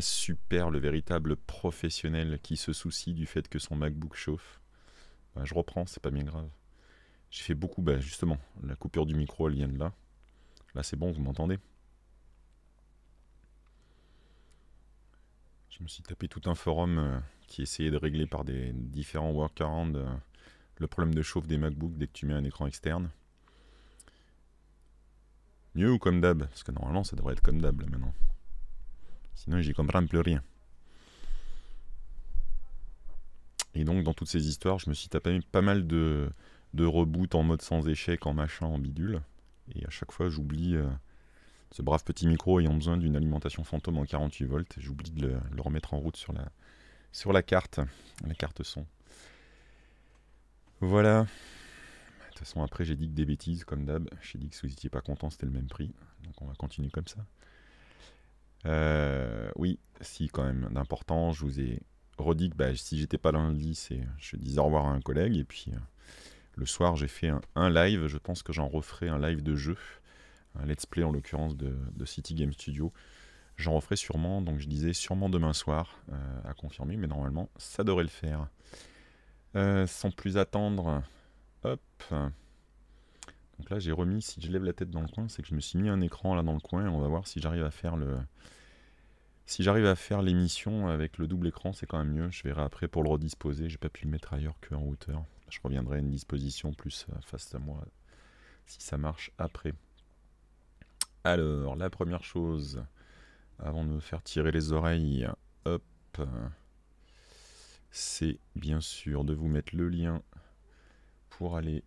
super, le véritable professionnel qui se soucie du fait que son MacBook chauffe. Bah, je reprends, c'est pas bien grave. J'ai fait beaucoup, bah, justement, la coupure du micro, elle vient de là. Là, c'est bon, vous m'entendez Je me suis tapé tout un forum euh, qui essayait de régler par des différents workarounds euh, le problème de chauffe des MacBooks dès que tu mets un écran externe. Mieux ou comme d'hab Parce que normalement, ça devrait être comme d'hab, maintenant. Sinon, j'y comprends plus rien. Et donc, dans toutes ces histoires, je me suis tapé pas mal de, de reboots en mode sans échec, en machin, en bidule. Et à chaque fois, j'oublie. Euh, ce brave petit micro ayant besoin d'une alimentation fantôme en 48 volts, j'oublie de le, remettre en route sur la, sur la carte, la carte son. Voilà. De toute façon, après, j'ai dit que des bêtises, comme d'hab. J'ai dit que si vous n'étiez pas content, c'était le même prix. Donc, on va continuer comme ça. Euh, oui, si, quand même, d'important. Je vous ai redit que bah, si j'étais pas lundi, je dis au revoir à un collègue. Et puis, euh, le soir, j'ai fait un, live. Je pense que j'en referai un live de jeu. Un let's play, en l'occurrence, de, City Game Studio. J'en referai sûrement, donc je disais sûrement demain soir, euh, à confirmer, mais normalement, ça devrait le faire. sans plus attendre, hop, donc là, j'ai remis, si je lève la tête dans le coin, c'est que je me suis mis un écran là dans le coin. on va voir si j'arrive à faire le. Si j'arrive à faire l'émission avec le double écran, c'est quand même mieux. Je verrai après pour le redisposer. J'ai pas pu le mettre ailleurs qu'en hauteur. Je reviendrai à une disposition plus euh, face à moi si ça marche après. Alors, la première chose, avant de me faire tirer les oreilles, hop, c'est bien sûr de vous mettre le lien pour aller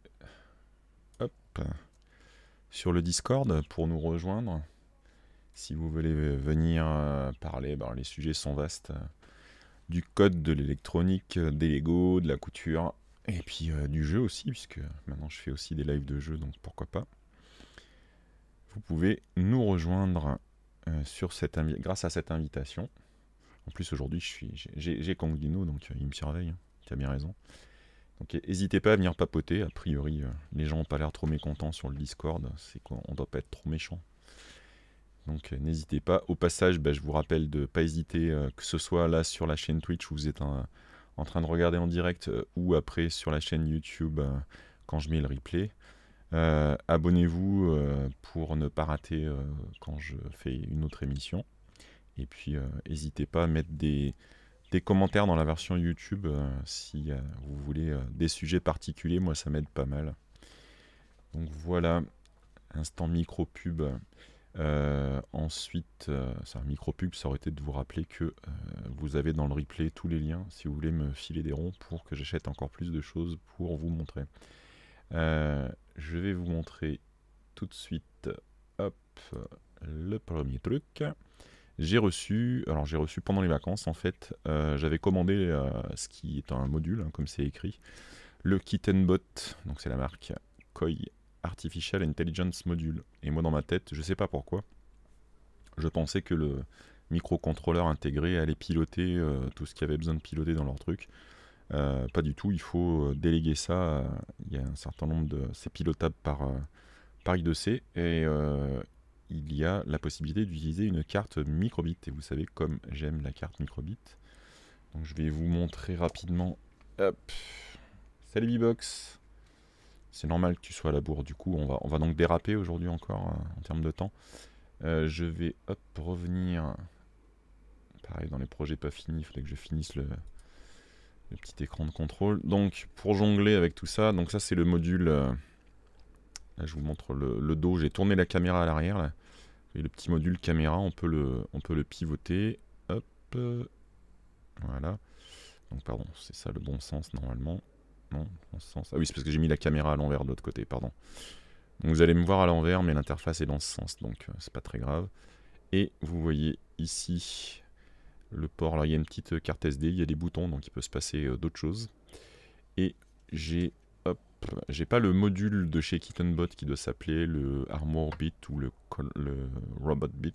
euh, sur le Discord pour nous rejoindre. Si vous voulez venir euh, parler, ben, les sujets sont vastes. Euh, du code, de l'électronique, des Lego, de la couture, et puis du jeu aussi, puisque maintenant je fais aussi des lives de jeu, donc pourquoi pas. Vous pouvez nous rejoindre sur cette grâce à cette invitation. En plus aujourd'hui, j'ai Conguino, donc il me surveille, hein. tu as bien raison. Donc n'hésitez pas à venir papoter. A priori, euh, les gens n'ont pas l'air trop mécontents sur le Discord. C'est quoi On doit pas être trop méchant. Donc euh, n'hésitez pas. Au passage, bah, je vous rappelle de ne pas hésiter, euh, que ce soit là sur la chaîne Twitch où vous êtes en train de regarder en direct ou après sur la chaîne YouTube quand je mets le replay. Abonnez-vous pour ne pas rater quand je fais une autre émission. Et puis n'hésitez pas à mettre des, des commentaires dans la version YouTube euh, si euh, vous voulez euh, des sujets particuliers. Moi, ça m'aide pas mal. Donc voilà, instant micro pub. ensuite, c'est un micro pub, ça aurait été de vous rappeler que vous avez dans le replay tous les liens si vous voulez me filer des ronds pour que j'achète encore plus de choses pour vous montrer. je vais vous montrer tout de suite le premier truc j'ai reçu, alors j'ai reçu pendant les vacances en fait, euh, j'avais commandé euh, ce qui est un module, hein, comme c'est écrit, le Kittenbot, donc c'est la marque Koi Artificial Intelligence Module. Et moi dans ma tête, je sais pas pourquoi, je pensais que le microcontrôleur intégré allait piloter euh, tout ce qu'il avait besoin de piloter dans leur truc. pas du tout, il faut déléguer ça. Il y a un certain nombre de. C'est pilotable par, par I2C. Et, il y a la possibilité d'utiliser une carte microbit. Et vous savez comme j'aime la carte microbit. Donc je vais vous montrer rapidement. Hop. Salut b C'est normal que tu sois à la bourre du coup. On va, on va donc déraper aujourd'hui encore hein, en termes de temps. Euh, je vais revenir. Pareil dans les projets pas finis, il fallait que je finisse le, petit écran de contrôle. Donc pour jongler avec tout ça, donc ça c'est le module. Euh, là je vous montre le, le dos, j'ai tourné la caméra à l'arrière. Et le petit module caméra, on peut le, on peut le pivoter. Hop. Voilà. Donc pardon, c'est ça le bon sens normalement. Non, sens. Ah oui, c'est parce que j'ai mis la caméra à l'envers de l'autre côté, pardon. Donc vous allez me voir à l'envers, mais l'interface est dans ce sens, donc euh, c'est pas très grave. Et vous voyez ici le port. Là, il y a une petite carte SD, il y a des boutons, donc il peut se passer euh, d'autres choses. Et j'ai j'ai pas le module de chez KittenBot qui doit s'appeler le Armorbit Bit ou le, Robotbit.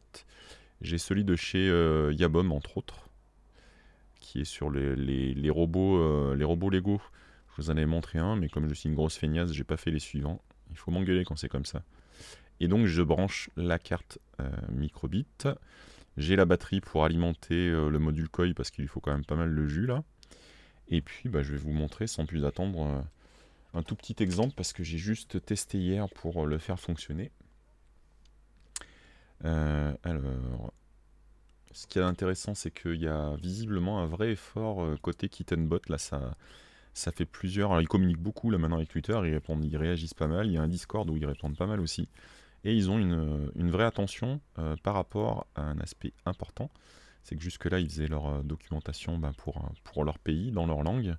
J'ai celui de chez euh, Yabom, entre autres, qui est sur les, robots, euh, les robots Lego. Je vous en ai montré un, mais comme je suis une grosse feignasse, j'ai pas fait les suivants. Il faut m'engueuler quand c'est comme ça. Et donc, je branche la carte euh, microbit. J'ai la batterie pour alimenter le module coil parce qu'il faut quand même pas mal de jus là. Et puis, bah, je vais vous montrer sans plus attendre un tout petit exemple parce que j'ai juste testé hier pour le faire fonctionner. Euh, alors, ce qui est intéressant, c'est qu'il y a visiblement un vrai effort euh, côté Kittenbot. Là, ça, ça fait plusieurs. Alors, ils communiquent beaucoup là maintenant avec Twitter, ils répondent, ils réagissent pas mal. Il y a un Discord où ils répondent pas mal aussi. Et ils ont une, vraie attention euh, par rapport à un aspect important. C'est que jusque-là, ils faisaient leur documentation ben, pour, pour leur pays, dans leur langue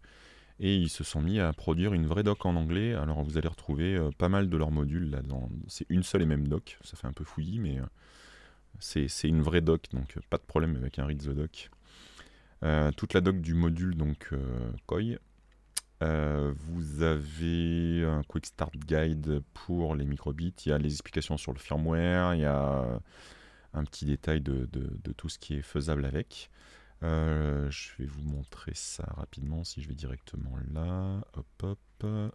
et ils se sont mis à produire une vraie doc en anglais. Alors vous allez retrouver euh, pas mal de leurs modules là dedans C'est une seule et même doc, ça fait un peu fouillis, mais euh, c'est une vraie doc, donc euh, pas de problème avec un read the doc. toute la doc du module, donc COI. vous avez un quick start guide pour les microbits, il y a les explications sur le firmware, il y a un petit détail de tout ce qui est faisable avec. Euh, je vais vous montrer ça rapidement si je vais directement là. Hop hop. Euh,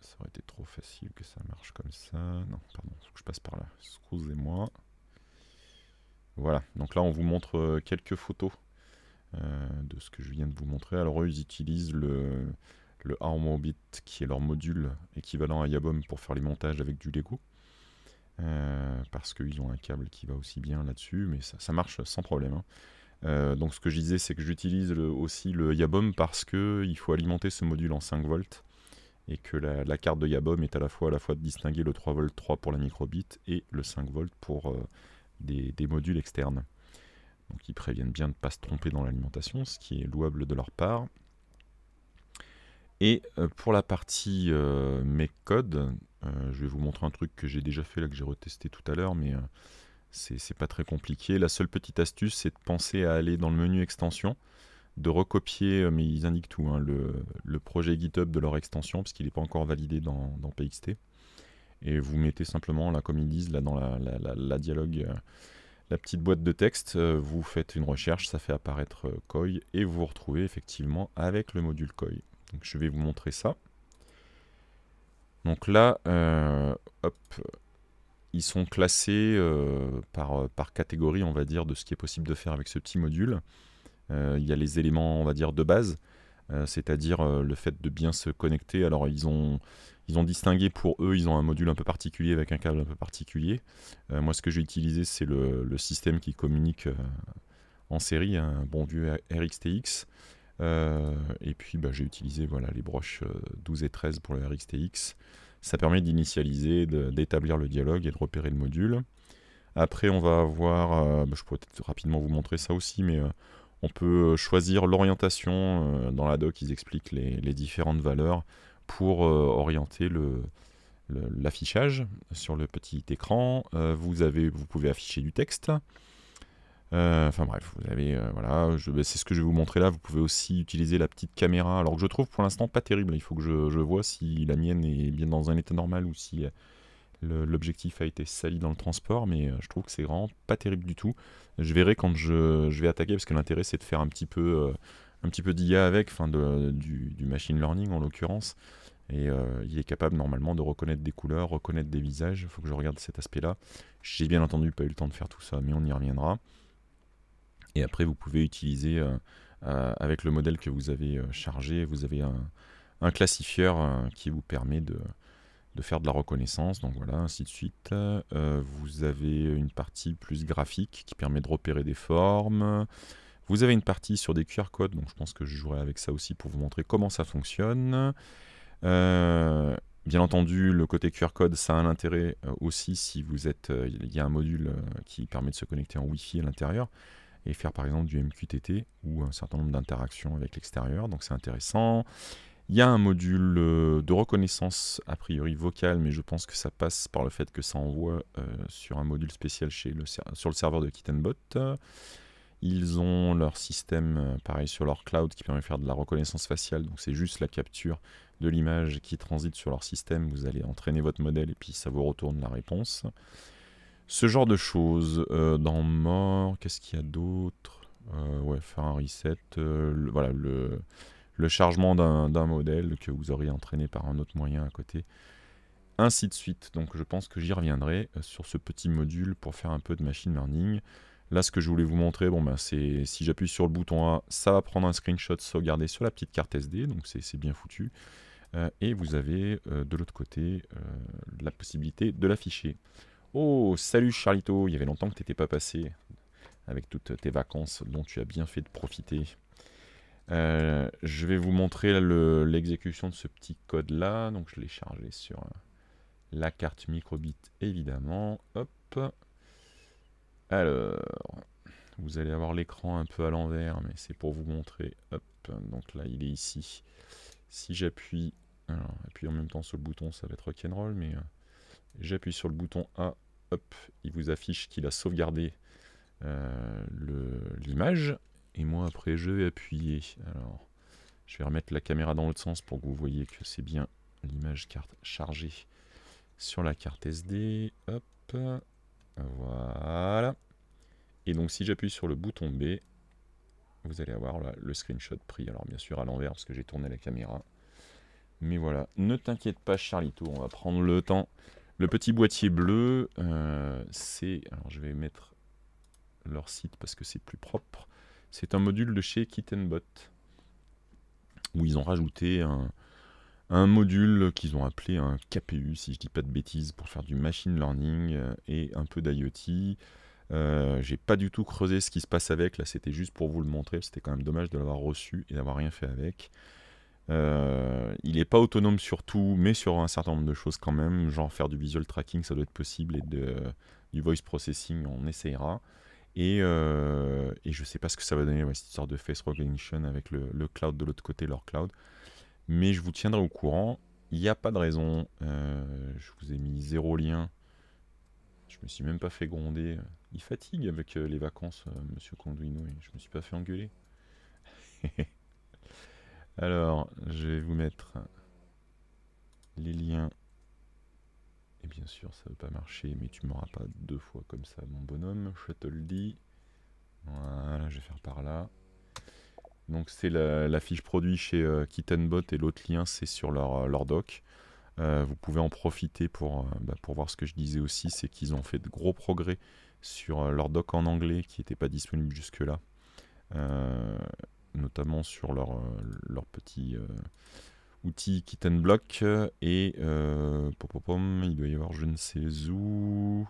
ça aurait été trop facile que ça marche comme ça. Non, pardon, je passe par là. Excusez-moi. Voilà, donc là on vous montre euh, quelques photos de ce que je viens de vous montrer. Alors eux ils utilisent le, le Armorbit qui est leur module équivalent à Yabom pour faire les montages avec du Lego. Euh, parce qu'ils ont un câble qui va aussi bien là-dessus, mais ça, marche sans problème. Hein. Euh, donc ce que je disais, c'est que j'utilise aussi le Yabom parce qu'il faut alimenter ce module en 5 volts et que la, carte de Yabom est à la fois à la fois de distinguer le 3 v 3 pour la microbit et le 5 v pour euh, des, des, modules externes. Donc ils préviennent bien de ne pas se tromper dans l'alimentation, ce qui est louable de leur part. Et euh, pour la partie euh, Make Code, euh, je vais vous montrer un truc que j'ai déjà fait, là, que j'ai retesté tout à l'heure, mais ce c'est pas très compliqué. La seule petite astuce, c'est de penser à aller dans le menu extension, de recopier, mais ils indiquent tout, hein, le, projet GitHub de leur extension, parce qu'il n'est pas encore validé dans, PXT. Et vous mettez simplement, là, comme ils disent, là, dans la, dialogue, la petite boîte de texte, vous faites une recherche, ça fait apparaître COI, et vous vous retrouvez effectivement avec le module COI je vais vous montrer ça. Donc là, euh, ils sont classés euh, par, euh, par, catégorie, on va dire, de ce qui est possible de faire avec ce petit module. il y a les éléments, on va dire, de base, c'est-à-dire le fait de bien se connecter. Alors, ils ont, ils ont distingué pour eux, ils ont un module un peu particulier avec un câble un peu particulier. moi, ce que j'ai utilisé, c'est le, le, système qui communique en série, un hein, bon vieux RXTX. Euh, et puis bah, j'ai utilisé les broches 12 euh, et 13 pour le RXTX. Ça permet d'initialiser, d'établir le dialogue et de repérer le module. Après, on va avoir, euh, bah, je pourrais peut-être rapidement vous montrer ça aussi, mais on peut choisir l'orientation. Dans la doc, ils expliquent les, différentes valeurs pour orienter l'affichage sur le petit écran. vous pouvez afficher du texte. Euh, enfin bref, vous avez euh, voilà, ben, c'est ce que je vais vous montrer là. Vous pouvez aussi utiliser la petite caméra, alors que je trouve pour l'instant pas terrible. Il faut que je, je, vois si la mienne est bien dans un état normal ou si euh, l'objectif a été sali dans le transport, mais je trouve que c'est vraiment pas terrible du tout. Je verrai quand je, vais attaquer, parce que l'intérêt c'est de faire un petit peu, un petit peu d'IA avec, enfin de, du, machine learning en l'occurrence. Et il est capable normalement de reconnaître des couleurs, reconnaître des visages. Il faut que je regarde cet aspect-là. J'ai bien entendu pas eu le temps de faire tout ça, mais on y reviendra. Et après, vous pouvez utiliser euh, euh, avec le modèle que vous avez euh, chargé, vous avez un, un classifieur qui vous permet de, faire de la reconnaissance. Donc voilà, ainsi de suite. vous avez une partie plus graphique qui permet de repérer des formes. Vous avez une partie sur des QR codes, donc je pense que je jouerai avec ça aussi pour vous montrer comment ça fonctionne. bien entendu, le côté QR code, ça a un intérêt aussi si vous êtes. Il y a un module qui permet de se connecter en Wi-Fi à l'intérieur et faire par exemple du MQTT ou un certain nombre d'interactions avec l'extérieur. Donc c'est intéressant. Il y a un module euh, de reconnaissance a priori vocale, mais je pense que ça passe par le fait que ça envoie euh, sur un module spécial chez le sur le serveur de Kittenbot. Ils ont leur système, euh, pareil, sur leur cloud qui permet de faire de la reconnaissance faciale. Donc c'est juste la capture de l'image qui transite sur leur système. Vous allez entraîner votre modèle et puis ça vous retourne la réponse. Ce genre de choses. Euh, dans mort, qu'est-ce qu'il y a d'autre euh, Ouais, faire un reset. Euh, voilà, le, chargement d'un modèle que vous auriez entraîné par un autre moyen à côté. Ainsi de suite. Donc je pense que j'y reviendrai sur ce petit module pour faire un peu de machine learning. Là, ce que je voulais vous montrer, bon, ben, c'est si j'appuie sur le bouton A, ça va prendre un screenshot sauvegardé sur la petite carte SD, donc c'est bien foutu. et vous avez de l'autre côté la possibilité de l'afficher. Oh, salut Charlito, il y avait longtemps que tu n'étais pas passé avec toutes tes vacances dont tu as bien fait de profiter. Euh, je vais vous montrer l'exécution de ce petit code là. Donc je l'ai chargé sur euh, la carte microbit évidemment. Hop. Alors, vous allez avoir l'écran un peu à l'envers, mais c'est pour vous montrer. Hop, donc là il est ici. Si j'appuie, puis en même temps sur le bouton, ça va être rock'n'roll, mais euh, j'appuie sur le bouton A, hop, il vous affiche qu'il a sauvegardé euh, l'image. Et moi, après, je vais appuyer. Alors, je vais remettre la caméra dans l'autre sens pour que vous voyez que c'est bien l'image carte chargée sur la carte SD. Hop, voilà. Et donc, si j'appuie sur le bouton B, vous allez avoir le screenshot pris. Alors, bien sûr, à l'envers, parce que j'ai tourné la caméra. Mais voilà, ne t'inquiète pas Charlito, on va prendre le temps le petit boîtier bleu, euh, c'est... Alors je vais mettre leur site parce que c'est plus propre. C'est un module de chez Kittenbot, où ils ont rajouté un, module qu'ils ont appelé un KPU, si je dis pas de bêtises, pour faire du machine learning euh, et un peu d'IoT. Euh, j'ai pas du tout creusé ce qui se passe avec, là c'était juste pour vous le montrer, c'était quand même dommage de l'avoir reçu et d'avoir rien fait avec. Euh, il n'est pas autonome sur tout, mais sur un certain nombre de choses quand même. Genre faire du visual tracking, ça doit être possible, et de, du voice processing, on essayera. Euh, et, je ne sais pas ce que ça va donner, cette histoire de face recognition avec le, cloud de l'autre côté, leur cloud. Mais je vous tiendrai au courant. Il n'y a pas de raison. Euh, je vous ai mis zéro lien. Je me suis même pas fait gronder. Il fatigue avec les vacances, monsieur Conduino, je je me suis pas fait engueuler. Alors, je vais vous mettre les liens. Et bien sûr, ça ne va pas marcher, mais tu m'auras pas deux fois comme ça, mon bonhomme. Je te le dis. Voilà, je vais faire par là. Donc c'est la, fiche produit chez euh, Kittenbot et l'autre lien c'est sur leur, euh, leur doc. Euh, vous pouvez en profiter pour, bah, pour voir ce que je disais aussi, c'est qu'ils ont fait de gros progrès sur leur doc en anglais qui n'était pas disponible jusque-là notamment sur leur, euh, leur petit euh, outil Kit Block. Et euh, il doit y avoir je ne sais où.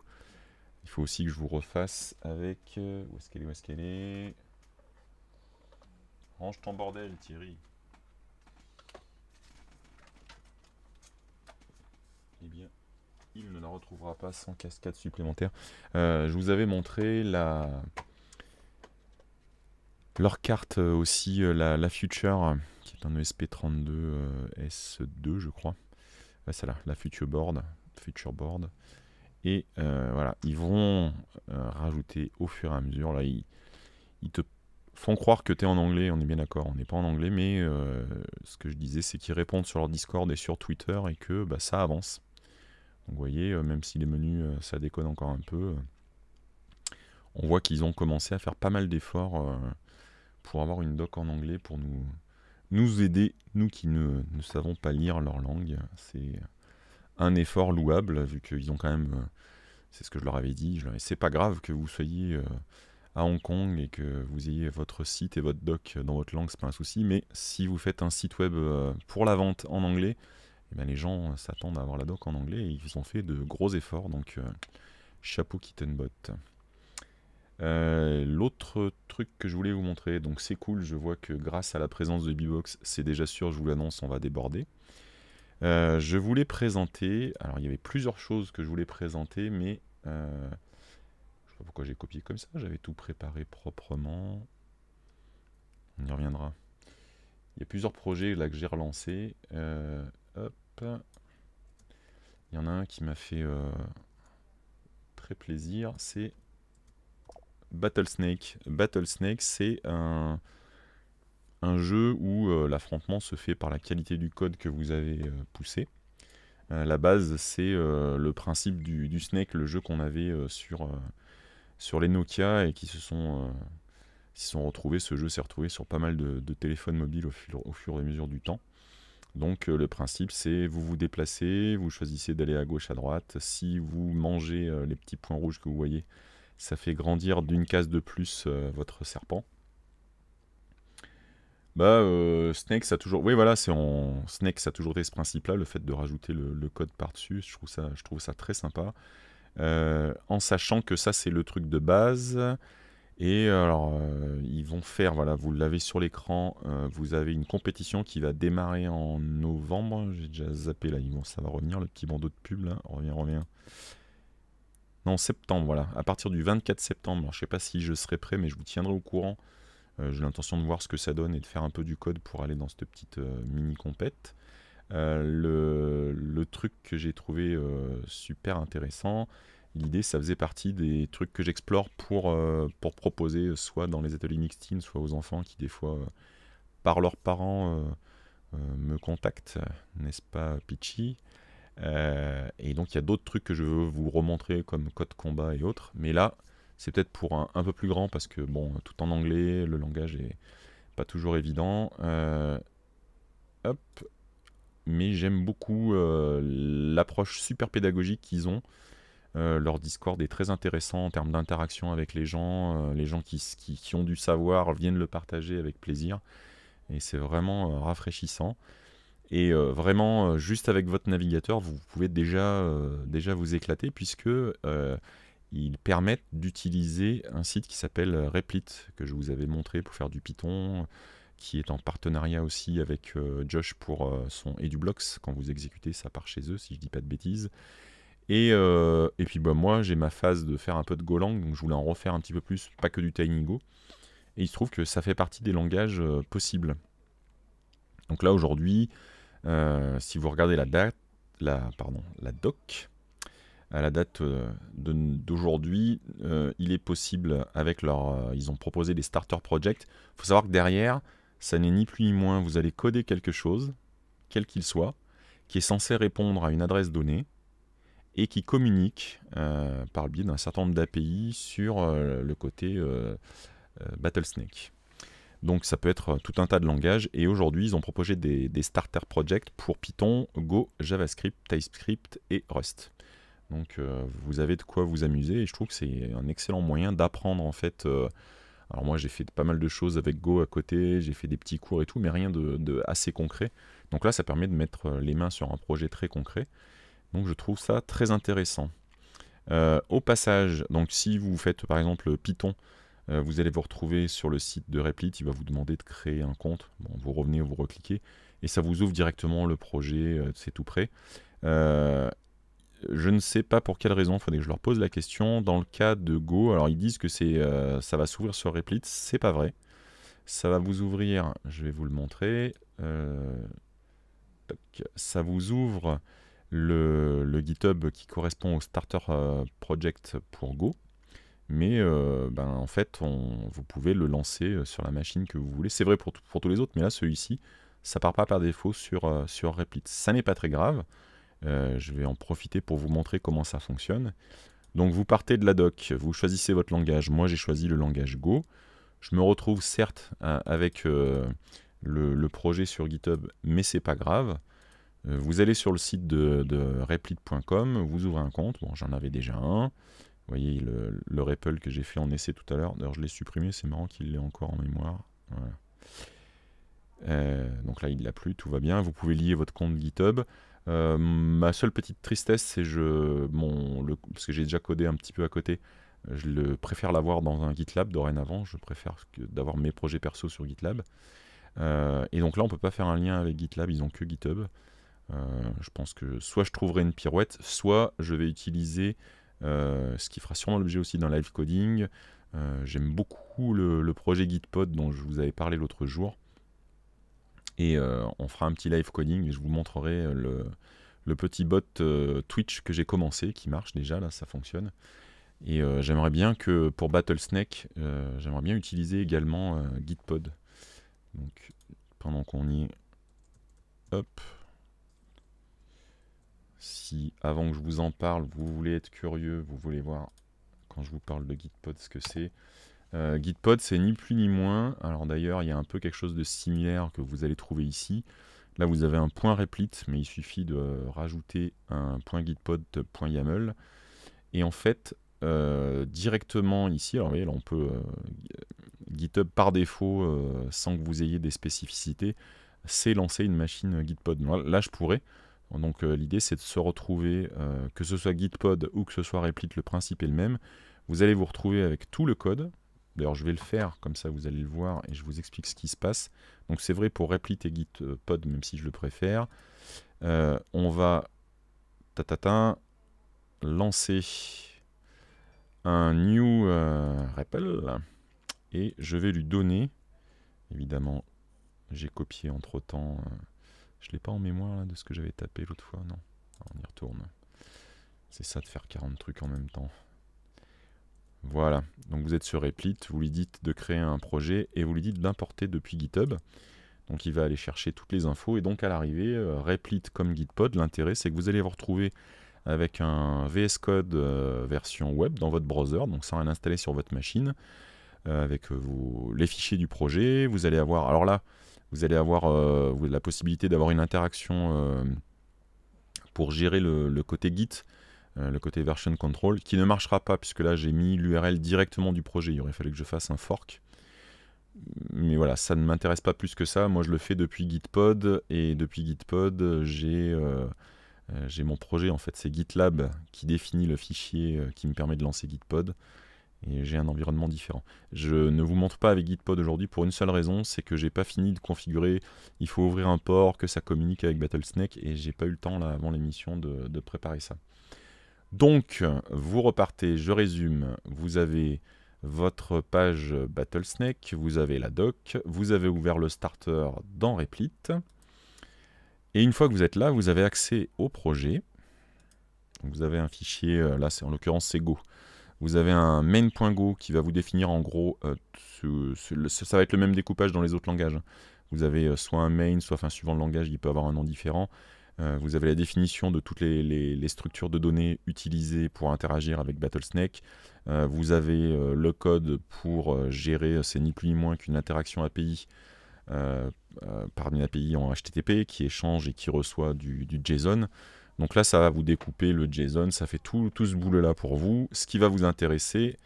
Il faut aussi que je vous refasse avec. Où est-ce qu'elle est Où est-ce qu'elle est Range ton bordel, Thierry. Eh bien, il ne la retrouvera pas sans cascade supplémentaire. je vous avais montré la leur carte euh, aussi, euh, la, Future, euh, qui est un ESP32S2, je crois. C'est celle-là, la Future Board. Future Board. Et voilà, ils vont rajouter au fur et à mesure. Là, ils, te font croire que tu es en anglais, on est bien d'accord, on n'est pas en anglais, mais ce que je disais, c'est qu'ils répondent sur leur Discord et sur Twitter et que bah, ça avance. vous voyez, même si les menus, ça déconne encore un peu, on voit qu'ils ont commencé à faire pas mal d'efforts pour avoir une doc en anglais pour nous, nous aider, nous qui ne, ne savons pas lire leur langue. C'est un effort louable, vu qu'ils ont quand même. Euh, c'est ce que je leur avais dit. C'est pas grave que vous soyez euh, à Hong Kong et que vous ayez votre site et votre doc dans votre langue, c'est pas un souci. Mais si vous faites un site web euh, pour la vente en anglais, eh ben, les gens s'attendent à avoir la doc en anglais et ils ont fait de gros efforts. Donc, chapeau Kittenbot. Euh, l'autre truc que je voulais vous montrer, donc c'est cool, je vois que grâce à la présence de Bibox, c'est déjà sûr, je vous l'annonce, on va déborder. Euh, je voulais présenter, alors il y avait plusieurs choses que je voulais présenter, mais je euh, je sais pas pourquoi j'ai copié comme ça, j'avais tout préparé proprement. On y reviendra. Il y a plusieurs projets là que j'ai relancés. Il y en a un qui m'a fait très plaisir, c'est Battlesnake. Battlesnake, c'est un, un, jeu où euh, l'affrontement se fait par la qualité du code que vous avez euh, poussé. Euh, la base, c'est le principe du, Snake, le jeu qu'on avait sur, sur les Nokia et qui se sont, sont retrouvés. Ce jeu s'est retrouvé sur pas mal de, téléphones mobiles au fur, au et à mesure du temps. Donc le principe c'est vous vous déplacez, vous choisissez d'aller à gauche, à droite. Si vous mangez les petits points rouges que vous voyez, ça fait grandir d'une case de plus euh, votre serpent. Bah, euh, Snake, ça a toujours. Oui, voilà, c'est on Snake, ça toujours été ce principe-là, le fait de rajouter le, code par-dessus. Je trouve ça, je trouve ça très sympa. Euh, en sachant que ça, c'est le truc de base. Et alors, ils vont faire, voilà, vous l'avez sur l'écran, vous avez une compétition qui va démarrer en novembre. J'ai déjà zappé là, ça va revenir, le petit bandeau de pub là. revient. reviens. Non, septembre, voilà. À partir du 24 septembre. Alors, je sais pas si je serai prêt, mais je vous tiendrai au courant. Euh, j'ai l'intention de voir ce que ça donne et de faire un peu du code pour aller dans cette petite euh, mini compète. Euh, le, truc que j'ai trouvé super intéressant, l'idée, ça faisait partie des trucs que j'explore pour, pour proposer soit dans les ateliers mixtines, soit aux enfants qui, des fois, par leurs parents, me contactent, n'est-ce pas, Pichi euh, et donc il y a d'autres trucs que je veux vous remontrer comme code combat et autres. Mais là, c'est peut-être pour un, un, peu plus grand parce que bon, tout en anglais, le langage est pas toujours évident. Euh, hop. Mais j'aime beaucoup euh, l'approche super pédagogique qu'ils ont. leur Discord est très intéressant en termes d'interaction avec les gens. les gens qui, qui, ont du savoir viennent le partager avec plaisir. Et c'est vraiment rafraîchissant. Et euh, vraiment, euh, juste avec votre navigateur, vous pouvez déjà, euh, déjà vous éclater puisque ils permettent d'utiliser un site qui s'appelle Replit, que je vous avais montré pour faire du Python, qui est en partenariat aussi avec Josh pour son EduBlocks, quand vous exécutez ça part chez eux, si je ne dis pas de bêtises. Et, puis bah, moi, j'ai ma phase de faire un peu de Golang, donc je voulais en refaire un petit peu plus, pas que du TinyGo. Et il se trouve que ça fait partie des langages possibles. Donc là, aujourd'hui, euh, si vous regardez la date, la, pardon, la doc, à la date euh, d'aujourd'hui, euh, il est possible avec leur... ils ont proposé des starter projects. Il faut savoir que derrière, ça n'est ni plus ni moins. Vous allez coder quelque chose, quel qu'il soit, qui est censé répondre à une adresse donnée et qui communique par le biais d'un certain nombre d'API sur le côté Battlesnake. Donc ça peut être euh, tout un tas de langages. Et aujourd'hui, ils ont proposé des, starter projects pour Python, Go, JavaScript, TypeScript et Rust. Donc euh, vous avez de quoi vous amuser et je trouve que c'est un excellent moyen d'apprendre en fait. Euh, alors moi j'ai fait pas mal de choses avec Go à côté, j'ai fait des petits cours et tout, mais rien de, assez concret. Donc là ça permet de mettre les mains sur un projet très concret. Donc je trouve ça très intéressant. au passage, donc si vous faites par exemple Python, euh, vous allez vous retrouver sur le site de Replit, il va vous demander de créer un compte. vous revenez, ou vous recliquez, et ça vous ouvre directement le projet, euh, c'est tout prêt. Euh, je ne sais pas pour quelle raison, il faudrait que je leur pose la question. Dans le cas de Go, alors ils disent que ça va s'ouvrir sur Replit, c'est pas vrai. Ça va vous ouvrir, je vais vous le montrer. ça vous ouvre le, GitHub qui correspond au Starter Project pour Go mais euh, ben, en fait, vous pouvez le lancer euh, sur la machine que vous voulez. C'est vrai pour, tous les autres, mais là, celui-ci, ça part pas par défaut sur, euh, Replit. Ça n'est pas très grave. je vais en profiter pour vous montrer comment ça fonctionne. Donc, vous partez de la doc, vous choisissez votre langage. Moi, j'ai choisi le langage Go. Je me retrouve certes avec le, projet sur GitHub, mais c'est pas grave. Vous allez sur le site de, de replit.com, vous ouvrez un compte. Bon, j'en avais déjà un. Vous voyez le, le REPL que j'ai fait en essai tout à l'heure. D'ailleurs, je l'ai supprimé, c'est marrant qu'il l'ait encore en mémoire. Euh, donc là, il l'a plus, tout va bien. Vous pouvez lier votre compte GitHub. Euh, ma seule petite tristesse, c'est je, le, parce que j'ai déjà codé un petit peu à côté, je le, préfère l'avoir dans un GitLab dorénavant. Je préfère d'avoir mes projets perso sur GitLab. Euh, et donc là, on peut pas faire un lien avec GitLab, ils ont que GitHub. je pense que soit je trouverai une pirouette, soit je vais utiliser euh, ce qui fera sûrement l'objet aussi d'un live coding. Euh, j'aime beaucoup le, projet Gitpod dont je vous avais parlé l'autre jour. Et euh, on fera un petit live coding et je vous montrerai le, petit bot Twitch que j'ai commencé, qui marche déjà, là ça fonctionne. Et j'aimerais bien que pour Battlesnake, j'aimerais bien utiliser également Gitpod. Donc pendant qu'on y est, hop, si avant que je vous en parle, vous voulez être curieux, vous voulez voir quand je vous parle de Gitpod ce que c'est. Euh, gitpod, c'est ni plus ni moins. Alors d'ailleurs, il y a un peu quelque chose de similaire que vous allez trouver ici. Là, vous avez un point replit, mais il suffit de rajouter un point gitpod.yaml. Et en fait, euh, directement ici, alors vous voyez, là, on peut. Euh, GitHub par défaut, sans que vous ayez des spécificités, c'est lancer une machine Gitpod. Là, je pourrais. Donc euh, l'idée c'est de se retrouver, euh, que ce soit Gitpod ou que ce soit Replit, le principe est le même. Vous allez vous retrouver avec tout le code. D'ailleurs je vais le faire, comme ça vous allez le voir et je vous explique ce qui se passe. Donc c'est vrai pour Replit et Gitpod, même si je le préfère. Euh, on va tatata, lancer un new REPL et je vais lui donner, évidemment j'ai copié entre temps je l'ai pas en mémoire de ce que j'avais tapé l'autre fois, non. Ah, on y retourne. C'est ça de faire 40 trucs en même temps. Voilà, donc vous êtes sur Replit, vous lui dites de créer un projet et vous lui dites d'importer depuis GitHub. Donc il va aller chercher toutes les infos et donc à l'arrivée, euh, Replit comme GitPod, l'intérêt c'est que vous allez vous retrouver avec un VS Code euh, version web dans votre browser, donc sans installer sur votre machine, euh, avec les fichiers du projet, vous allez avoir, alors là, vous allez avoir euh, la possibilité d'avoir une interaction euh, pour gérer le, côté Git, euh, le côté version control, qui ne marchera pas puisque là j'ai mis l'URL directement du projet. Il aurait fallu que je fasse un fork. Mais voilà, ça ne m'intéresse pas plus que ça. Moi, je le fais depuis Gitpod et depuis Gitpod, j'ai mon projet en fait, c'est GitLab qui définit le fichier qui me permet de lancer Gitpod et j'ai un environnement différent. Je ne vous montre pas avec Gitpod aujourd'hui pour une seule raison, c'est que j'ai pas fini de configurer, il faut ouvrir un port, que ça communique avec Battlesnake, et j'ai pas eu le temps là avant l'émission de, préparer ça. Donc, vous repartez, je résume, vous avez votre page Battlesnake, vous avez la doc, vous avez ouvert le starter dans Replit, et une fois que vous êtes là, vous avez accès au projet. Vous avez un fichier, euh, là c'est en l'occurrence c'est Go. Vous avez un main.go qui va vous définir en gros, euh, ça va être le même découpage dans les autres langages. Vous avez euh, soit un main, soit, un suivant le langage, il peut avoir un nom différent. Euh, vous avez la définition de toutes les, structures de données utilisées pour interagir avec Battlesnake. vous avez le code pour gérer, c'est ni plus ni moins qu'une interaction API par une API en HTTP qui échange et qui reçoit du JSON. Donc là, ça va vous découper le JSON, ça fait tout, ce boulot-là pour vous. Ce qui va vous intéresser,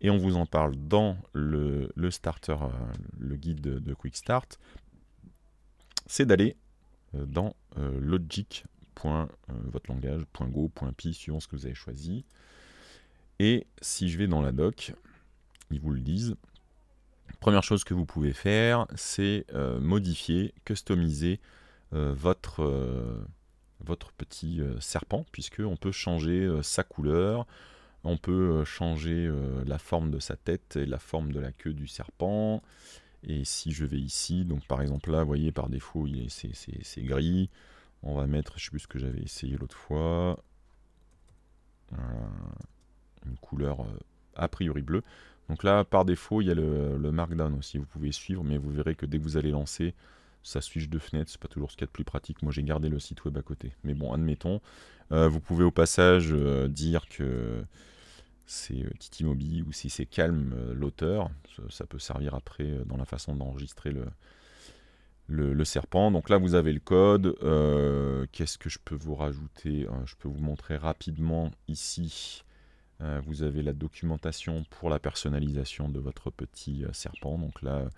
et on vous en parle dans le, starter, euh, le guide de, Quick Start, c'est d'aller euh, dans euh, logic.votreLangage.go.py euh, suivant ce que vous avez choisi. Et si je vais dans la doc, ils vous le disent. Première chose que vous pouvez faire, c'est modifier, customiser votre, votre petit euh, serpent, on peut changer euh, sa couleur, on peut euh, changer la forme de sa tête et la forme de la queue du serpent. Et si je vais ici, donc par exemple là, vous voyez, par défaut, il c'est, gris. On va mettre, je sais plus ce que j'avais essayé l'autre fois, une couleur a priori bleue. Donc là, par défaut, il y a le, le markdown aussi, vous pouvez suivre, mais vous verrez que dès que vous allez lancer, ça switch de fenêtre, c'est pas toujours ce qu'il y a de plus pratique. Moi j'ai gardé le site web à côté. Mais bon, admettons, euh, vous pouvez au passage euh, dire que c'est euh, Titi Mobi ou si c'est Calme l'auteur. Ça, peut servir après dans la façon d'enregistrer le, le, le, serpent. Donc là vous avez le code. Qu'est-ce que je peux vous rajouter hein, Je peux vous montrer rapidement ici vous avez la documentation pour la personnalisation de votre petit serpent. Donc là,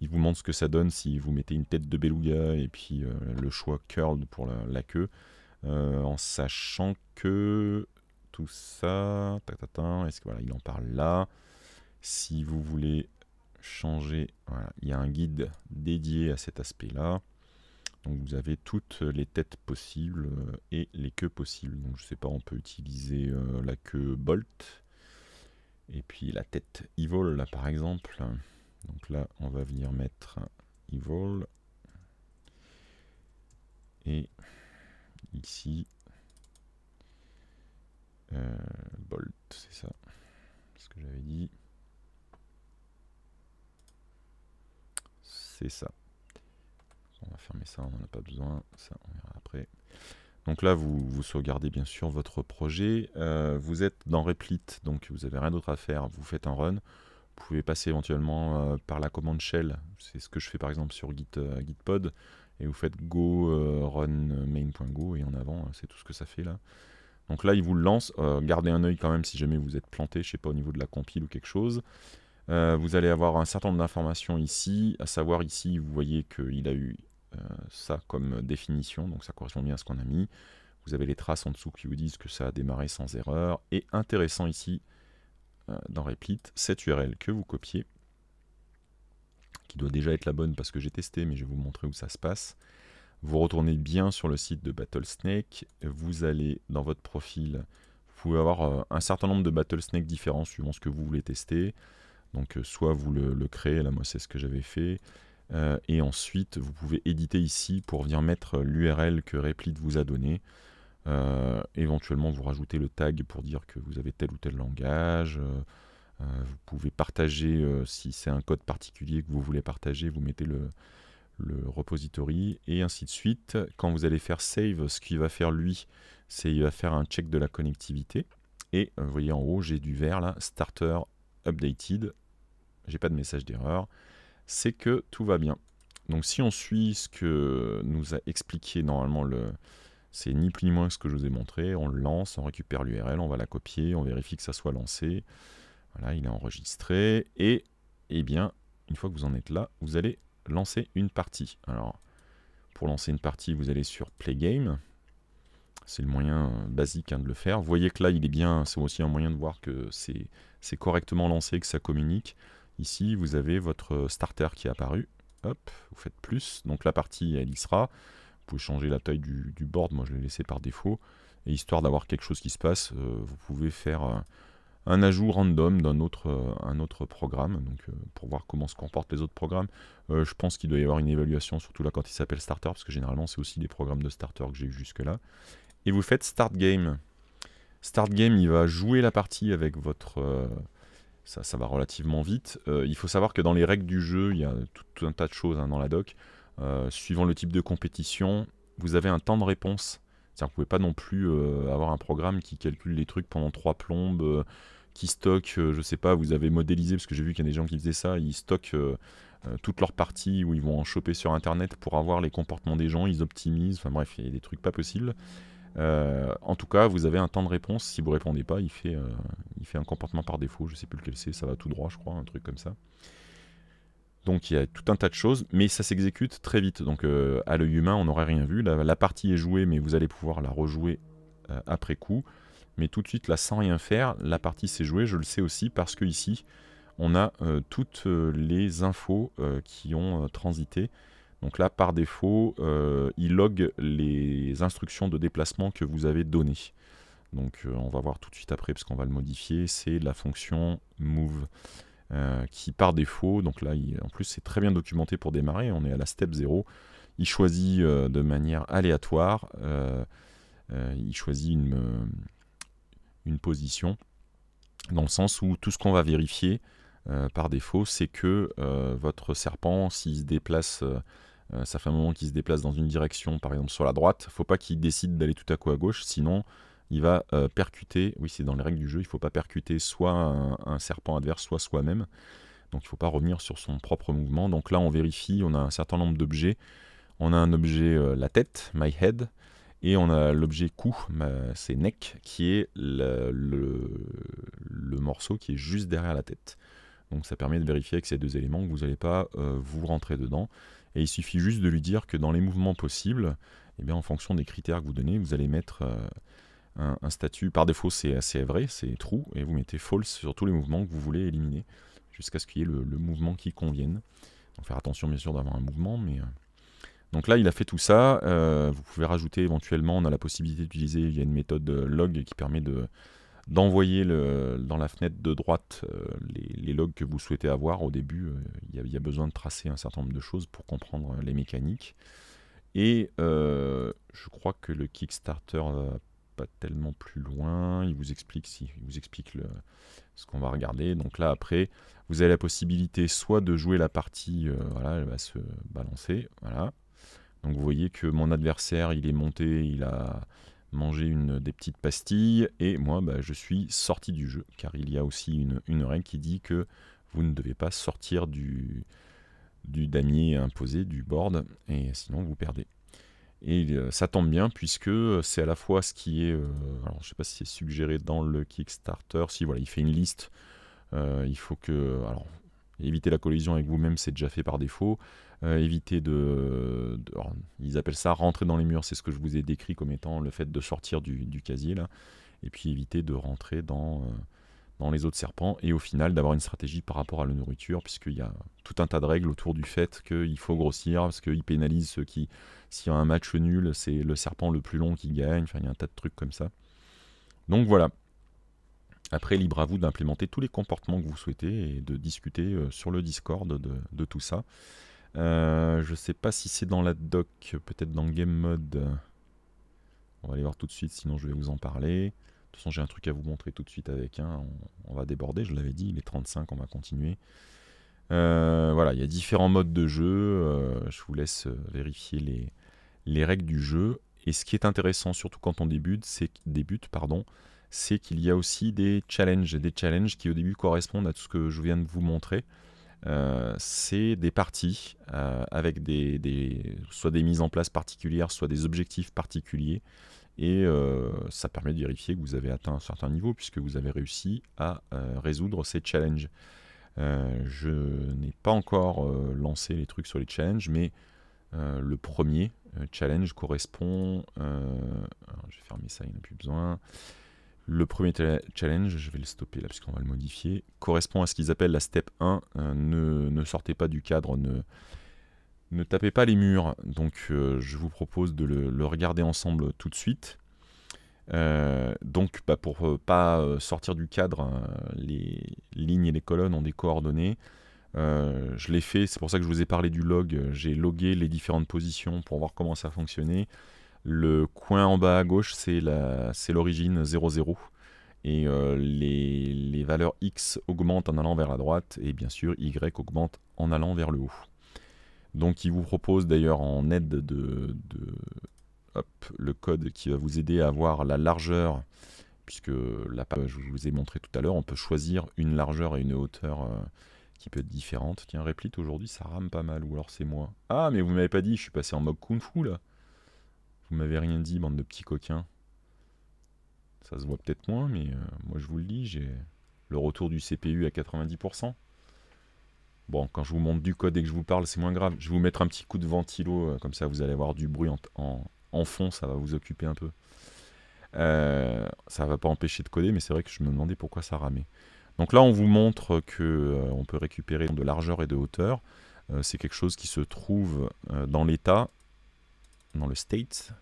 il vous montre ce que ça donne si vous mettez une tête de beluga et puis euh, le choix curled pour la, queue. Euh, en sachant que tout ça. Est-ce que voilà, il en parle là Si vous voulez changer, il y a un guide dédié à cet aspect-là. Donc vous avez toutes les têtes possibles euh, et les queues possibles. Donc je sais pas, on peut utiliser la queue Bolt et puis la tête Evol là par exemple. Donc là, on va venir mettre evolve Et ici, euh, Bolt, c'est ça, ce que j'avais dit. C'est ça. On va fermer ça, on n'en a pas besoin, ça on verra après. Donc là, vous, vous sauvegardez bien sûr votre projet. Euh, vous êtes dans Replit, donc vous avez rien d'autre à faire. Vous faites un run vous pouvez passer éventuellement euh, par la commande shell. C'est ce que je fais par exemple sur Git, euh, Gitpod. Et vous faites go euh, run main.go et en avant, c'est tout ce que ça fait là. Donc là, il vous le lance. gardez un œil quand même si jamais vous êtes planté, je sais pas, au niveau de la compile ou quelque chose. vous allez avoir un certain nombre d'informations ici, à savoir ici, vous voyez qu'il a eu ça comme définition, donc ça correspond bien à ce qu'on a mis. Vous avez les traces en dessous qui vous disent que ça a démarré sans erreur. Et intéressant ici, euh, dans Replit cette URL que vous copiez, qui doit déjà être la bonne parce que j'ai testé, mais je vais vous montrer où ça se passe. Vous retournez bien sur le site de Battlesnake, vous allez dans votre profil, vous pouvez avoir euh, un certain nombre de Battlesnake différents suivant ce que vous voulez tester. Donc euh, soit vous le, créez, là moi c'est ce que j'avais fait, et ensuite vous pouvez éditer ici pour venir mettre l'URL que Replit vous a donné. Euh, éventuellement, vous rajoutez le tag pour dire que vous avez tel ou tel langage. Euh, euh, vous pouvez partager, si c'est un code particulier que vous voulez partager, vous mettez le, le repository et ainsi de suite. Quand vous allez faire save, ce qu'il va faire lui, c'est il va faire un check de la connectivité. Et vous voyez en haut, j'ai du vert là, starter updated. J'ai pas de message d'erreur. C'est que tout va bien. Donc si on suit ce que nous a expliqué normalement le, c'est ni plus ni moins que ce que je vous ai montré. On le lance, on récupère l'URL, on va la copier, on vérifie que ça soit lancé. Voilà, il est enregistré. Et, eh bien, une fois que vous en êtes là, vous allez lancer une partie. Alors, pour lancer une partie, vous allez sur Play Game. C'est le moyen euh, basique hein, de le faire. Vous voyez que là, il est bien. C'est aussi un moyen de voir que c'est correctement lancé, que ça communique. Ici, vous avez votre starter qui est apparu. Hop, vous faites plus. Donc la partie, elle y sera. Vous pouvez changer la taille du, board, moi je l'ai laissé par défaut. Et histoire d'avoir quelque chose qui se passe, euh, vous pouvez faire euh, un ajout random d'un autre, euh, un autre programme, donc pour voir comment se comportent les autres programmes. je pense qu'il doit y avoir une évaluation, surtout là quand il s'appelle starter, parce que généralement c'est aussi des programmes de starter que j'ai eu jusque-là. Et vous faites start game. Start game, il va jouer la partie avec votre... ça, ça va relativement vite. il faut savoir que dans les règles du jeu, il y a tout un tas de choses hein, dans la doc. Euh, suivant le type de compétition, vous avez un temps de réponse. cest vous ne pouvez pas non plus euh, avoir un programme qui calcule les trucs pendant trois plombes euh, qui stocke, je ne sais pas, vous avez modélisé, parce que j'ai vu qu'il y a des gens qui faisaient ça, ils stockent toutes leurs parties où ils vont en choper sur internet pour avoir les comportements des gens, ils optimisent, enfin bref, il y a des trucs pas possibles. en tout cas, vous avez un temps de réponse, si vous répondez pas, il fait, un comportement par défaut, je sais plus lequel c'est, ça va tout droit, je crois, un truc comme ça. Donc il y a tout un tas de choses, mais ça s'exécute très vite. Donc euh, à l'œil humain, on n'aurait rien vu. La, partie est jouée, mais vous allez pouvoir la rejouer euh, après coup. Mais tout de suite, là, sans rien faire, la partie s'est jouée. Je le sais aussi parce que ici, on a euh, toutes les infos qui ont transité. Donc là, par défaut, il log les instructions de déplacement que vous avez données. Donc on va voir tout de suite après, parce qu'on va le modifier. C'est la fonction move. Euh, qui par défaut, donc là en plus c'est très bien documenté pour démarrer, on est à la step 0, il choisit euh, de manière aléatoire, euh, il choisit une, position, dans le sens où tout ce qu'on va vérifier par défaut, c'est que votre serpent, s'il se déplace, ça fait un moment qu'il se déplace dans une direction, par exemple sur la droite, faut pas qu'il décide d'aller tout à coup à gauche, sinon il va euh, percuter, oui c'est dans les règles du jeu, il ne faut pas percuter soit un, serpent adverse, soit soi-même. Donc il ne faut pas revenir sur son propre mouvement. Donc là on vérifie, on a un certain nombre d'objets. On a un objet euh, la tête, my head, et on a l'objet cou, c'est neck, qui est le, morceau qui est juste derrière la tête. Donc ça permet de vérifier avec ces deux éléments que vous n'allez pas euh, vous rentrer dedans. Et il suffit juste de lui dire que dans les mouvements possibles, et eh bien, en fonction des critères que vous donnez, vous allez mettre un, statut. Par défaut, c'est assez vrai, c'est true, et vous mettez false sur tous les mouvements que vous voulez éliminer, jusqu'à ce qu'il y ait le, mouvement qui convienne. Donc faire attention bien sûr d'avoir un mouvement, mais... Euh. Donc là, il a fait tout ça. Euh, vous pouvez rajouter éventuellement, on a la possibilité d'utiliser, il y a une méthode euh, log qui permet de d'envoyer dans la fenêtre de droite les, logs que vous souhaitez avoir. Au début, il y, a besoin de tracer un certain nombre de choses pour comprendre les mécaniques. Et je crois que le Kickstarter tellement plus loin. Il vous explique si vous explique le, ce qu'on va regarder. Donc là après, vous avez la possibilité soit de jouer la partie, euh, voilà, elle va se balancer, voilà. Donc vous voyez que mon adversaire, il est monté, il a mangé une, des petites pastilles, et moi, bah, je suis sorti du jeu, car il y a aussi une, une règle qui dit que vous ne devez pas sortir du, du damier imposé, du board, et sinon vous perdez. Et euh, ça tombe bien puisque euh, c'est à la fois ce qui est, euh, alors je ne sais pas si c'est suggéré dans le Kickstarter, si voilà, il fait une liste, il faut que, alors éviter la collision avec vous-même, c'est déjà fait par défaut, éviter de, ils appellent ça rentrer dans les murs, c'est ce que je vous ai décrit comme étant le fait de sortir du, du casier là, et puis éviter de rentrer dans dans les autres serpents et au final d'avoir une stratégie par rapport à la nourriture puisqu'il y a tout un tas de règles autour du fait qu'il faut grossir parce qu'il pénalise ceux qui s'il y a un match nul c'est le serpent le plus long qui gagne enfin il y a un tas de trucs comme ça donc voilà après libre à vous d'implémenter tous les comportements que vous souhaitez et de discuter euh, sur le discord de, tout ça euh, je sais pas si c'est dans la doc peut-être dans game mode on va aller voir tout de suite sinon je vais vous en parler de toute façon, j'ai un truc à vous montrer tout de suite avec. un, hein. On, va déborder, je l'avais dit, il les 35, on va continuer. Euh, voilà, il y a différents modes de jeu. Euh, je vous laisse euh, vérifier les, les, règles du jeu. Et ce qui est intéressant, surtout quand on débute, c'est débute, pardon, c'est qu'il y a aussi des challenges, des challenges qui au début correspondent à tout ce que je viens de vous montrer. c'est des parties avec des, des, soit des mises en place particulières, soit des objectifs particuliers. Et euh, ça permet de vérifier que vous avez atteint un certain niveau puisque vous avez réussi à euh, résoudre ces challenges. Euh, je n'ai pas encore lancé les trucs sur les challenges, mais le premier challenge correspond... je vais fermer ça, il n'y plus besoin. Le premier challenge, je vais le stopper là parce va le modifier, correspond à ce qu'ils appellent la step 1. ne, ne, sortez pas du cadre, ne, ne tapez pas les murs, donc euh, je vous propose de le, regarder ensemble tout de suite. Euh, donc bah, pour ne euh, pas sortir du cadre, les lignes et les colonnes ont des coordonnées. je l'ai fait, c'est pour ça que je vous ai parlé du log. J'ai logué les différentes positions pour voir comment ça fonctionnait. Le coin en bas à gauche, c'est l'origine 00. Et les, les valeurs x augmentent en allant vers la droite, et bien sûr y augmente en allant vers le haut. Donc il vous propose d'ailleurs en aide de, hop, le code qui va vous aider à avoir la largeur, puisque la page je vous ai montré tout à l'heure, on peut choisir une largeur et une hauteur euh, qui peut être différente. Tiens, réplique aujourd'hui ça rame pas mal, ou alors c'est moi. Ah mais vous m'avez pas dit, je suis passé en mode kung fu là. Vous m'avez rien dit, bande de petits coquins. Ça se voit peut-être moins, mais euh, moi je vous le dis, j'ai le retour du CPU à 90%. Bon, quand je vous montre du code et que je vous parle, c'est moins grave. Je vais vous mettre un petit coup de ventilo, euh, comme ça vous allez avoir du bruit en, fond, ça va vous occuper un peu. Ça euh, ça va pas empêcher de coder, mais c'est vrai que je me demandais pourquoi ça ramait. Donc là, on vous montre que euh, on peut récupérer de largeur et de hauteur. c'est quelque chose qui se trouve dans l'état, dans le state.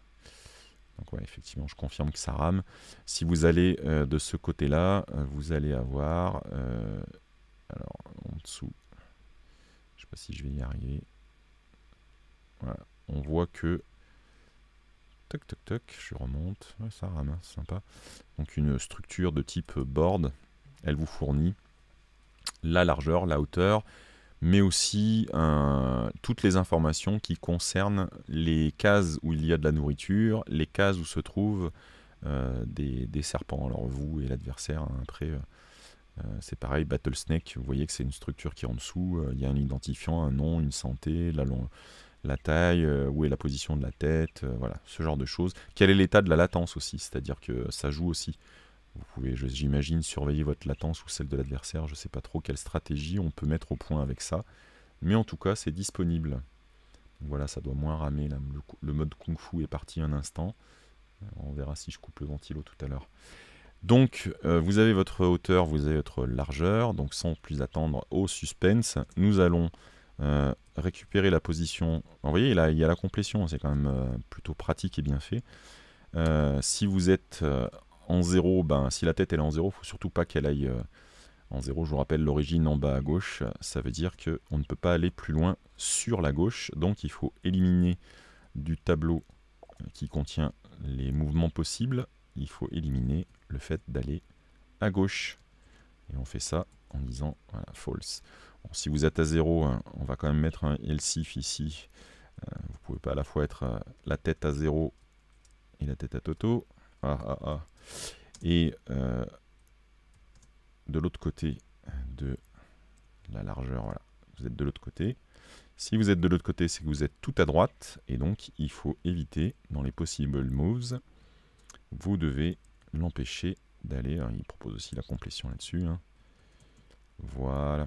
Donc ouais, effectivement, je confirme que ça rame. Si vous allez de ce côté-là, vous allez avoir... alors, en dessous, si je vais y arriver. Voilà, on voit que... Toc, toc, toc, je remonte. ça ramasse, sympa. Donc une structure de type board, elle vous fournit la largeur, la hauteur, mais aussi toutes les informations qui concernent les cases où il y a de la nourriture, les cases où se trouvent euh, des, serpents. Alors vous et l'adversaire, hein, après, euh, euh, c'est pareil, Battlesnake, vous voyez que c'est une structure qui est en dessous, euh, il y a un identifiant, un nom, une santé, la, la taille, euh, où est la position de la tête, voilà, ce genre de choses. Quel est l'état de la latence aussi, c'est-à-dire que ça joue aussi. Vous pouvez, j'imagine, surveiller votre latence ou celle de l'adversaire, je ne sais pas trop quelle stratégie on peut mettre au point avec ça, mais en tout cas c'est disponible. Voilà, ça doit moins ramer, le, mode Kung Fu est parti un instant, on verra si je coupe le ventilo tout à l'heure. Donc, euh, vous avez votre hauteur, vous avez votre largeur. Donc, sans plus attendre au suspense, nous allons euh, récupérer la position. vous voyez, là, il y a la complétion. C'est quand même euh, plutôt pratique et bien fait. si vous êtes en zéro, ben, si la tête est en zéro il faut surtout pas qu'elle aille en zéro, Je vous rappelle l'origine en bas à gauche. Ça veut dire qu'on ne peut pas aller plus loin sur la gauche. Donc, il faut éliminer du tableau qui contient les mouvements possibles. Il faut éliminer le fait d'aller à gauche. Et on fait ça en disant voilà, false. si vous êtes à 0, hein, on va quand même mettre un if ici. Euh, vous pouvez pas à la fois être euh, la tête à 0 et la tête à Toto. Ah, ah, ah. Et euh, de l'autre côté de la largeur, voilà. Vous êtes de l'autre côté. Si vous êtes de l'autre côté, c'est que vous êtes tout à droite. Et donc, il faut éviter, dans les possible moves, vous devez l'empêcher d'aller. Hein. Il propose aussi la complétion là-dessus. Hein. Voilà.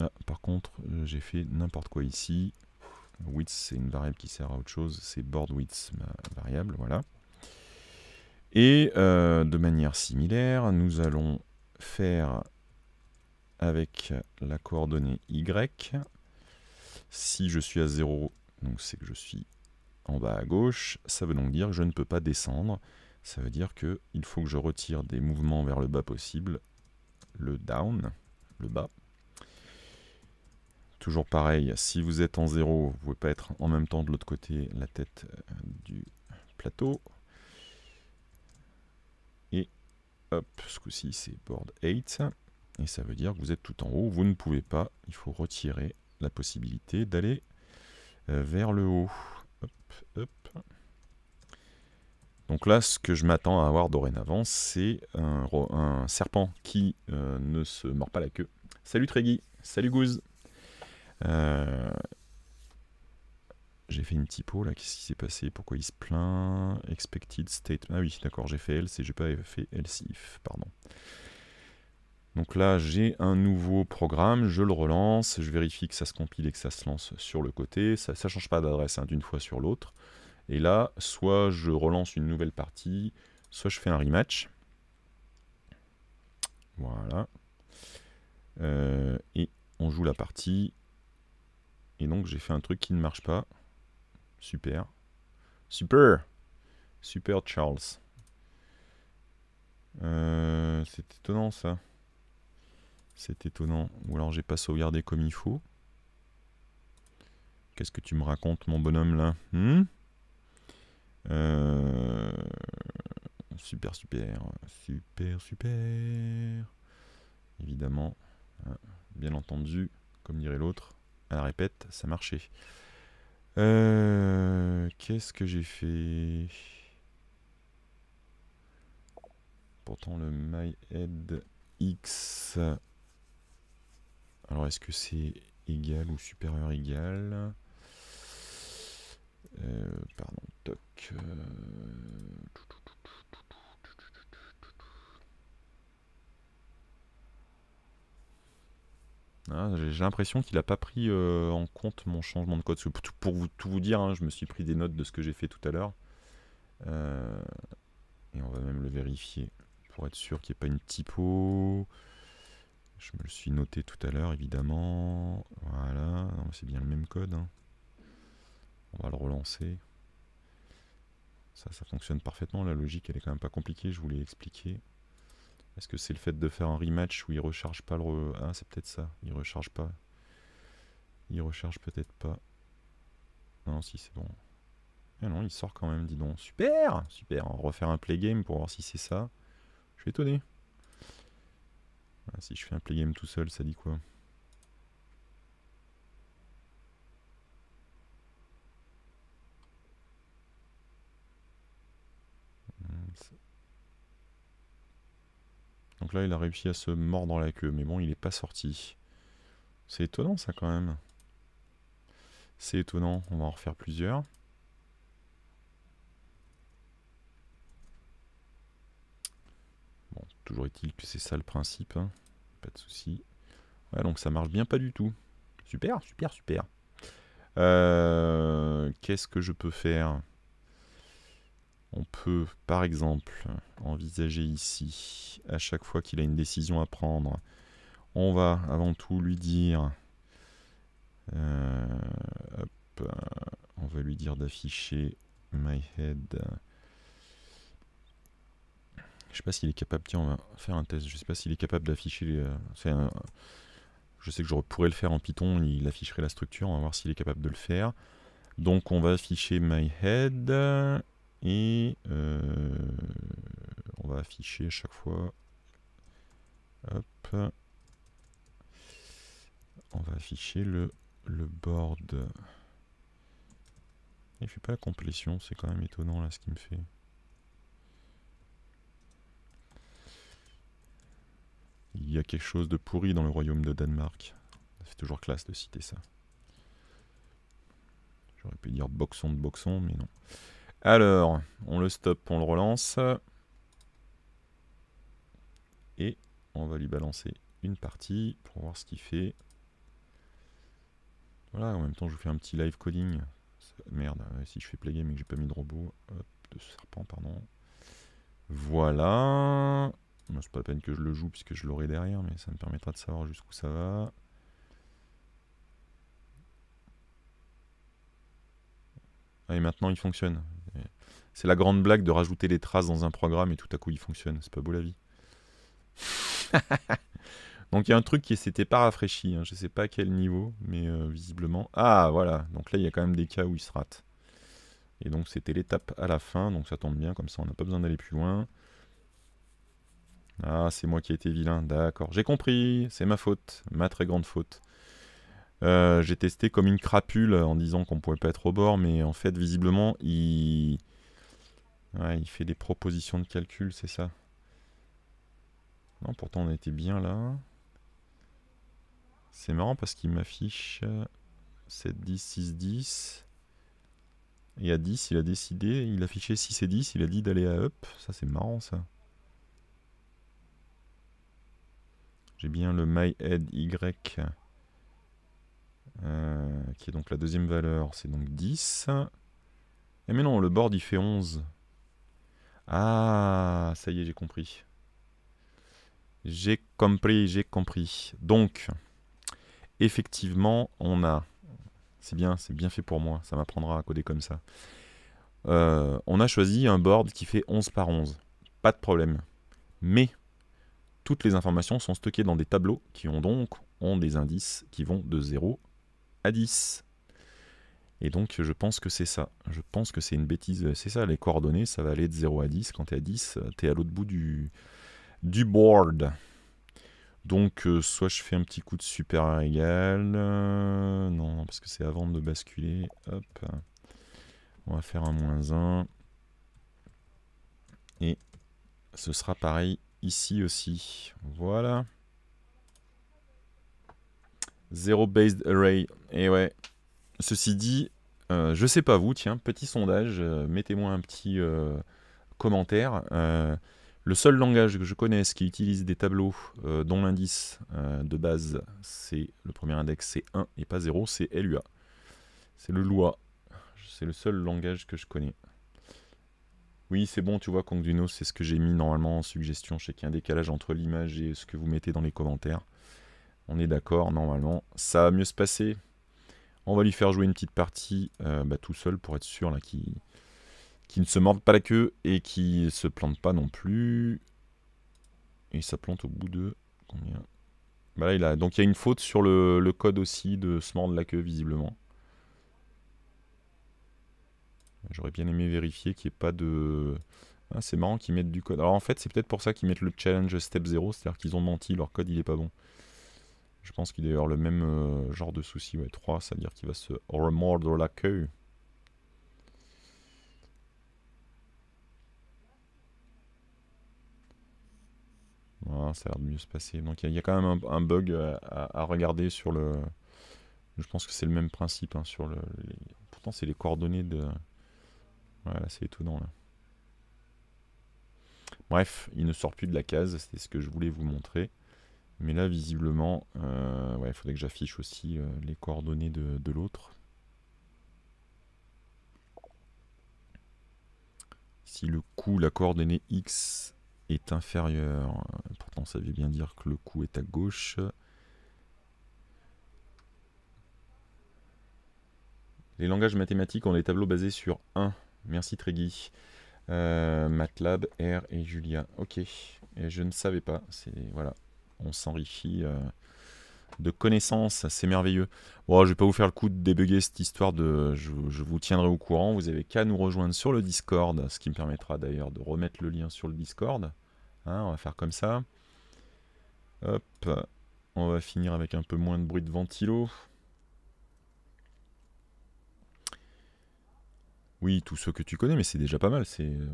Ah, par contre, euh, j'ai fait n'importe quoi ici. Width, c'est une variable qui sert à autre chose. C'est board width, ma variable. Voilà. Et euh, de manière similaire, nous allons faire avec la coordonnée y. Si je suis à 0, donc c'est que je suis en bas à gauche, ça veut donc dire que je ne peux pas descendre. Ça veut dire que il faut que je retire des mouvements vers le bas possible, le down, le bas. Toujours pareil, si vous êtes en zéro, vous pouvez pas être en même temps de l'autre côté la tête euh, du plateau. Et hop, ce coup-ci c'est board 8. Et ça veut dire que vous êtes tout en haut, vous ne pouvez pas, il faut retirer la possibilité d'aller euh, vers le haut. Hop, hop, donc là, ce que je m'attends à avoir dorénavant, c'est un, serpent qui euh, ne se mord pas la queue. Salut Tréguis, salut Goose. Euh, j'ai fait une typo là, qu'est-ce qui s'est passé Pourquoi il se plaint Expected state. Ah oui, d'accord, j'ai fait else et j'ai pas fait else if, pardon. Donc là, j'ai un nouveau programme, je le relance, je vérifie que ça se compile et que ça se lance sur le côté. Ça ne change pas d'adresse hein, d'une fois sur l'autre. Et là, soit je relance une nouvelle partie, soit je fais un rematch. Voilà. Euh, et on joue la partie. Et donc j'ai fait un truc qui ne marche pas. Super. Super Super Charles. Euh, c'est étonnant ça. C'est étonnant. Ou alors j'ai pas sauvegardé comme il faut. Qu'est-ce que tu me racontes mon bonhomme là hmm euh, super, super, super, super. Évidemment, hein, bien entendu, comme dirait l'autre, à la répète, ça marchait. Euh, qu'est-ce que j'ai fait Pourtant, le MyHead X. Alors, est-ce que c'est égal ou supérieur égal euh, pardon, toc. Euh, ah, j'ai l'impression qu'il n'a pas pris euh, en compte mon changement de code. Pour tout vous dire, hein, je me suis pris des notes de ce que j'ai fait tout à l'heure. et on va même le vérifier pour être sûr qu'il n'y ait pas une typo. Je me le suis noté tout à l'heure, évidemment. Voilà, c'est bien le même code. Hein. On va le relancer. Ça, ça fonctionne parfaitement. La logique, elle est quand même pas compliquée, je vous l'ai expliqué. Est-ce que c'est le fait de faire un rematch où il recharge pas le... Re... Ah, c'est peut-être ça. Il recharge pas. Il recharge peut-être pas. Non, si, c'est bon. Ah non, il sort quand même, dis donc. Super Super, on va refaire un play game pour voir si c'est ça. Je suis étonné. Ah, si je fais un play game tout seul, ça dit quoi Donc là, il a réussi à se mordre la queue, mais bon, il n'est pas sorti. C'est étonnant ça quand même. C'est étonnant, on va en refaire plusieurs. Bon, toujours est-il que c'est ça le principe, hein. pas de souci. Ouais, donc ça marche bien pas du tout. Super, super, super. Euh, qu'est-ce que je peux faire on peut, par exemple, envisager ici, à chaque fois qu'il a une décision à prendre, on va avant tout lui dire, euh, on va lui dire d'afficher my head. Je sais pas s'il est capable, tiens, on va faire un test. Je sais pas s'il est capable d'afficher. Les... Euh, je sais que je pourrais le faire en Python, il afficherait la structure. On va voir s'il est capable de le faire. Donc on va afficher my head et euh, on va afficher à chaque fois. On va afficher le, le board. Il fait pas la complétion, c'est quand même étonnant là ce qu'il me fait. Il y a quelque chose de pourri dans le royaume de Danemark. C'est toujours classe de citer ça. J'aurais pu dire boxon de boxon, mais non. Alors, on le stop on le relance. Et on va lui balancer une partie pour voir ce qu'il fait. Voilà, en même temps, je vous fais un petit live coding. Merde, euh, si je fais play game et que j'ai pas mis de robot, de serpent, pardon. Voilà. c'est pas la peine que je le joue puisque je l'aurai derrière, mais ça me permettra de savoir jusqu'où ça va. Ah, et maintenant il fonctionne. C'est la grande blague de rajouter les traces dans un programme et tout à coup il fonctionne. C'est pas beau la vie. donc il y a un truc qui s'était pas rafraîchi. Je hein. Je sais pas à quel niveau, mais euh, visiblement. Ah voilà. Donc là il y a quand même des cas où il se rate. Et donc c'était l'étape à la fin. Donc ça tombe bien. Comme ça on n'a pas besoin d'aller plus loin. Ah, c'est moi qui ai été vilain, d'accord. J'ai compris, c'est ma faute, ma très grande faute. Euh, j'ai testé comme une crapule en disant qu'on pouvait pas être au bord, mais en fait, visiblement, il... Ouais, il fait des propositions de calcul, c'est ça. Non, pourtant on était bien là. C'est marrant parce qu'il m'affiche 7, 10, 6, 10. Et à 10, il a décidé, il a affiché 6 et 10, il a dit d'aller à up. Ça, c'est marrant ça. J'ai bien le myhead Y, euh, qui est donc la deuxième valeur, c'est donc 10. Et mais non, le board il fait 11. Ah, ça y est, j'ai compris. J'ai compris, j'ai compris. Donc, effectivement, on a... C'est bien, c'est bien fait pour moi, ça m'apprendra à coder comme ça. Euh, on a choisi un board qui fait 11 par 11. Pas de problème. Mais, toutes les informations sont stockées dans des tableaux qui ont donc ont des indices qui vont de 0 à 10. Et donc, je pense que c'est ça. Je pense que c'est une bêtise. Euh, c'est ça, les coordonnées, ça va aller de 0 à 10. Quand tu à 10, tu es à l'autre bout du, du board. Donc, euh, soit je fais un petit coup de super égal. Euh, non, parce que c'est avant de basculer. Hop. On va faire un moins 1. Et ce sera pareil ici aussi. Voilà. Zero based array. Et ouais, Ceci dit, je euh, je sais pas vous, tiens, petit sondage, euh, mettez-moi un petit euh, commentaire. le seul langage que je connaisse qui utilise des tableaux dont l'indice de base, c'est le premier index, c'est 1 et pas 0, c'est LUA. C'est le Lua. C'est le seul langage que je connais. Oui, c'est bon, tu vois, duno c'est ce que j'ai mis normalement en suggestion. Je sais qu'il y a un décalage entre l'image et ce que vous mettez dans les commentaires. On est d'accord, normalement, ça va mieux se passer. On va lui faire jouer une petite partie euh, bah, tout seul pour être sûr là qu'il ne se morde pas la queue et qu'il se plante pas non plus. Et ça plante au bout de combien bah là, il a... Donc il y a une faute sur le, code aussi de se mordre la queue visiblement. J'aurais bien aimé vérifier qu'il n'y ait pas de... Ah, c'est marrant qu'ils mettent du code. Alors en fait, c'est peut-être pour ça qu'ils mettent le challenge step 0, c'est-à-dire qu'ils ont menti, leur code il n'est pas bon. Je pense qu'il doit y le même euh, genre de souci. Ouais, 3, cest à dire qu'il va se remordre la queue. Voilà, ça a l'air de mieux se passer. Donc il y, a quand même un, bug à, regarder sur le... Je pense que c'est le même principe. Hein, sur le, Pourtant, c'est les coordonnées de... Voilà, c'est étonnant là. Bref, il ne sort plus de la case, c'est ce que je voulais vous montrer. Mais là, visiblement, euh, il faudrait que j'affiche aussi euh, les coordonnées de, l'autre. Si le coût, la coordonnée X est inférieure, pourtant ça veut bien dire que le coût est à gauche. Les langages mathématiques ont des tableaux basés sur 1. Merci Tréguy. Euh, MATLAB, R et Julia. Ok. Et je ne savais pas. C'est voilà on s'enrichit euh, de connaissances, c'est merveilleux. Bon, je vais pas vous faire le coup de débugger cette histoire de je, vous tiendrai au courant, vous avez qu'à nous rejoindre sur le Discord, ce qui me permettra d'ailleurs de remettre le lien sur le Discord. Hein, on va faire comme ça. Hop, on va finir avec un peu moins de bruit de ventilo. Oui, tous ceux que tu connais, mais c'est déjà pas mal, c'est euh,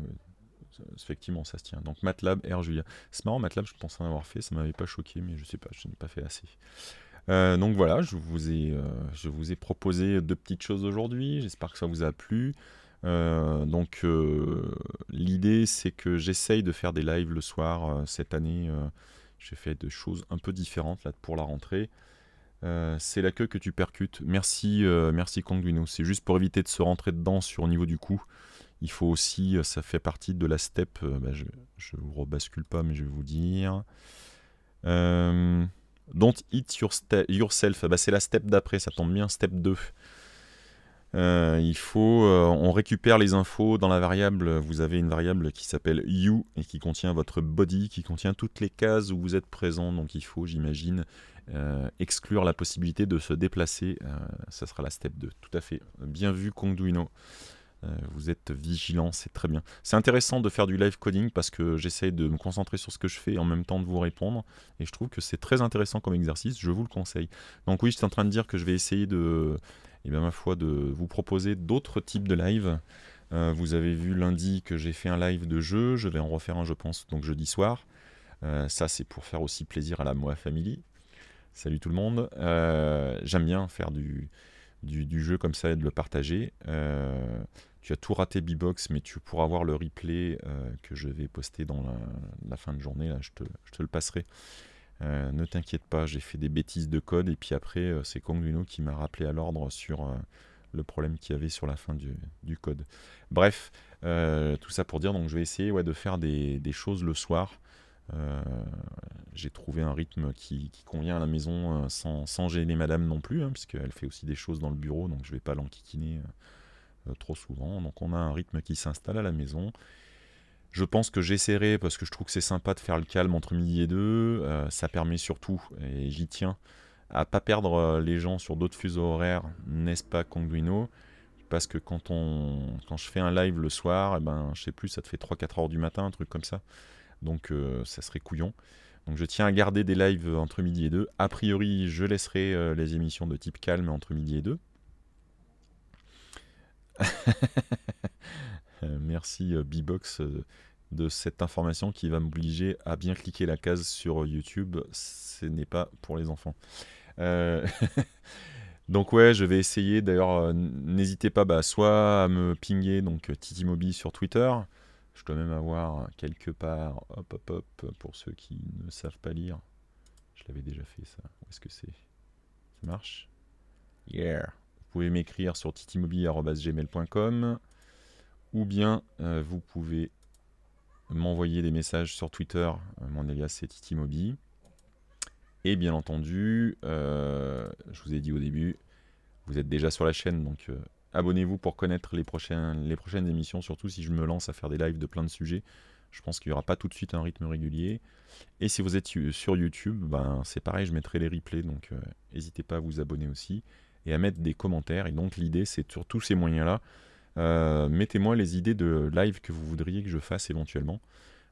effectivement, ça se tient. Donc MATLAB, R, Julia. C'est marrant, MATLAB, je pensais en avoir fait, ça m'avait pas choqué, mais je sais pas, je n'ai pas fait assez. Euh, donc voilà, je vous, ai, euh, je vous ai proposé deux petites choses aujourd'hui, j'espère que ça vous a plu. Euh, donc l'idée c'est que j'essaye de faire des lives le soir cette année. J'ai fait des choses un peu différentes là, pour la rentrée. c'est la queue que tu percutes. Merci, merci C'est juste pour éviter de se rentrer dedans sur le niveau du cou. Il faut aussi, euh, ça fait partie de la step, euh, bah, je ne vous rebascule pas, mais je vais vous dire. Euh, don't hit yourself, bah, c'est la step d'après, ça tombe bien, step 2. il faut, on récupère les infos dans la variable. Vous avez une variable qui s'appelle you et qui contient votre body, qui contient toutes les cases où vous êtes présent. Donc il faut, j'imagine, exclure la possibilité de se déplacer. ça sera la step 2. Tout à fait. Bien vu, Kongduino. Euh, vous êtes vigilant, c'est très bien. C'est intéressant de faire du live coding parce que j'essaie de me concentrer sur ce que je fais et en même temps de vous répondre. Et je trouve que c'est très intéressant comme exercice, je vous le conseille. Donc oui, j'étais en train de dire que je vais essayer de, eh bien, ma foi, de vous proposer d'autres types de live. Euh, vous avez vu lundi que j'ai fait un live de jeu, je vais en refaire un je pense, donc jeudi soir. Euh, ça c'est pour faire aussi plaisir à la Moa Family. Salut tout le monde. J'aime bien faire du, du, jeu comme ça et de le partager. Tu as tout raté B-Box, mais tu pourras voir le replay euh, que je vais poster dans la, fin de journée. Là, je, te, le passerai. Euh, ne t'inquiète pas, j'ai fait des bêtises de code. Et puis après, euh, c'est Luno qui m'a rappelé à l'ordre sur le problème qu'il y avait sur la fin du, code. Bref, tout ça pour dire, donc je vais essayer ouais, de faire des, choses le soir. j'ai trouvé un rythme qui, convient à la maison sans, gêner madame non plus, hein, puisqu'elle fait aussi des choses dans le bureau, donc je vais pas l'enquiquiner euh, trop souvent. Donc on a un rythme qui s'installe à la maison. Je pense que j'essaierai parce que je trouve que c'est sympa de faire le calme entre midi et deux. Euh, ça permet surtout, et j'y tiens, à pas perdre euh, les gens sur d'autres fuseaux horaires, n'est-ce pas, Conduino Parce que quand, on, quand je fais un live le soir, et eh ben, je sais plus, ça te fait 3-4 heures du matin, un truc comme ça. Donc ça serait couillon. Donc je tiens à garder des lives entre midi et deux. A priori, je laisserai les émissions de type calme entre midi et deux. Euh, merci euh, Bbox euh, de cette information qui va m'obliger à bien cliquer la case sur YouTube. Ce n'est pas pour les enfants. donc ouais, je vais essayer. D'ailleurs, n'hésitez pas bah, soit à me pinguer donc sur Twitter. Je dois même avoir quelque part, hop hop hop, pour ceux qui ne savent pas lire. Je l'avais déjà fait ça. Où est-ce que c'est Ça marche Yeah pouvez m'écrire sur titimobile.gmail.com ou bien euh, vous pouvez m'envoyer des messages sur Twitter. Euh, mon alias c'est Titimobi. Et bien entendu, euh, je vous ai dit au début, vous êtes déjà sur la chaîne, donc abonnez-vous pour connaître les, prochaines les prochaines émissions, surtout si je me lance à faire des lives de plein de sujets. Je pense qu'il n'y aura pas tout de suite un rythme régulier. Et si vous êtes sur YouTube, ben, c'est pareil, je mettrai les replays, donc n'hésitez pas à vous abonner aussi et à mettre des commentaires. Et donc l'idée, c'est sur tous ces moyens-là, euh, mettez-moi les idées de live que vous voudriez que je fasse éventuellement.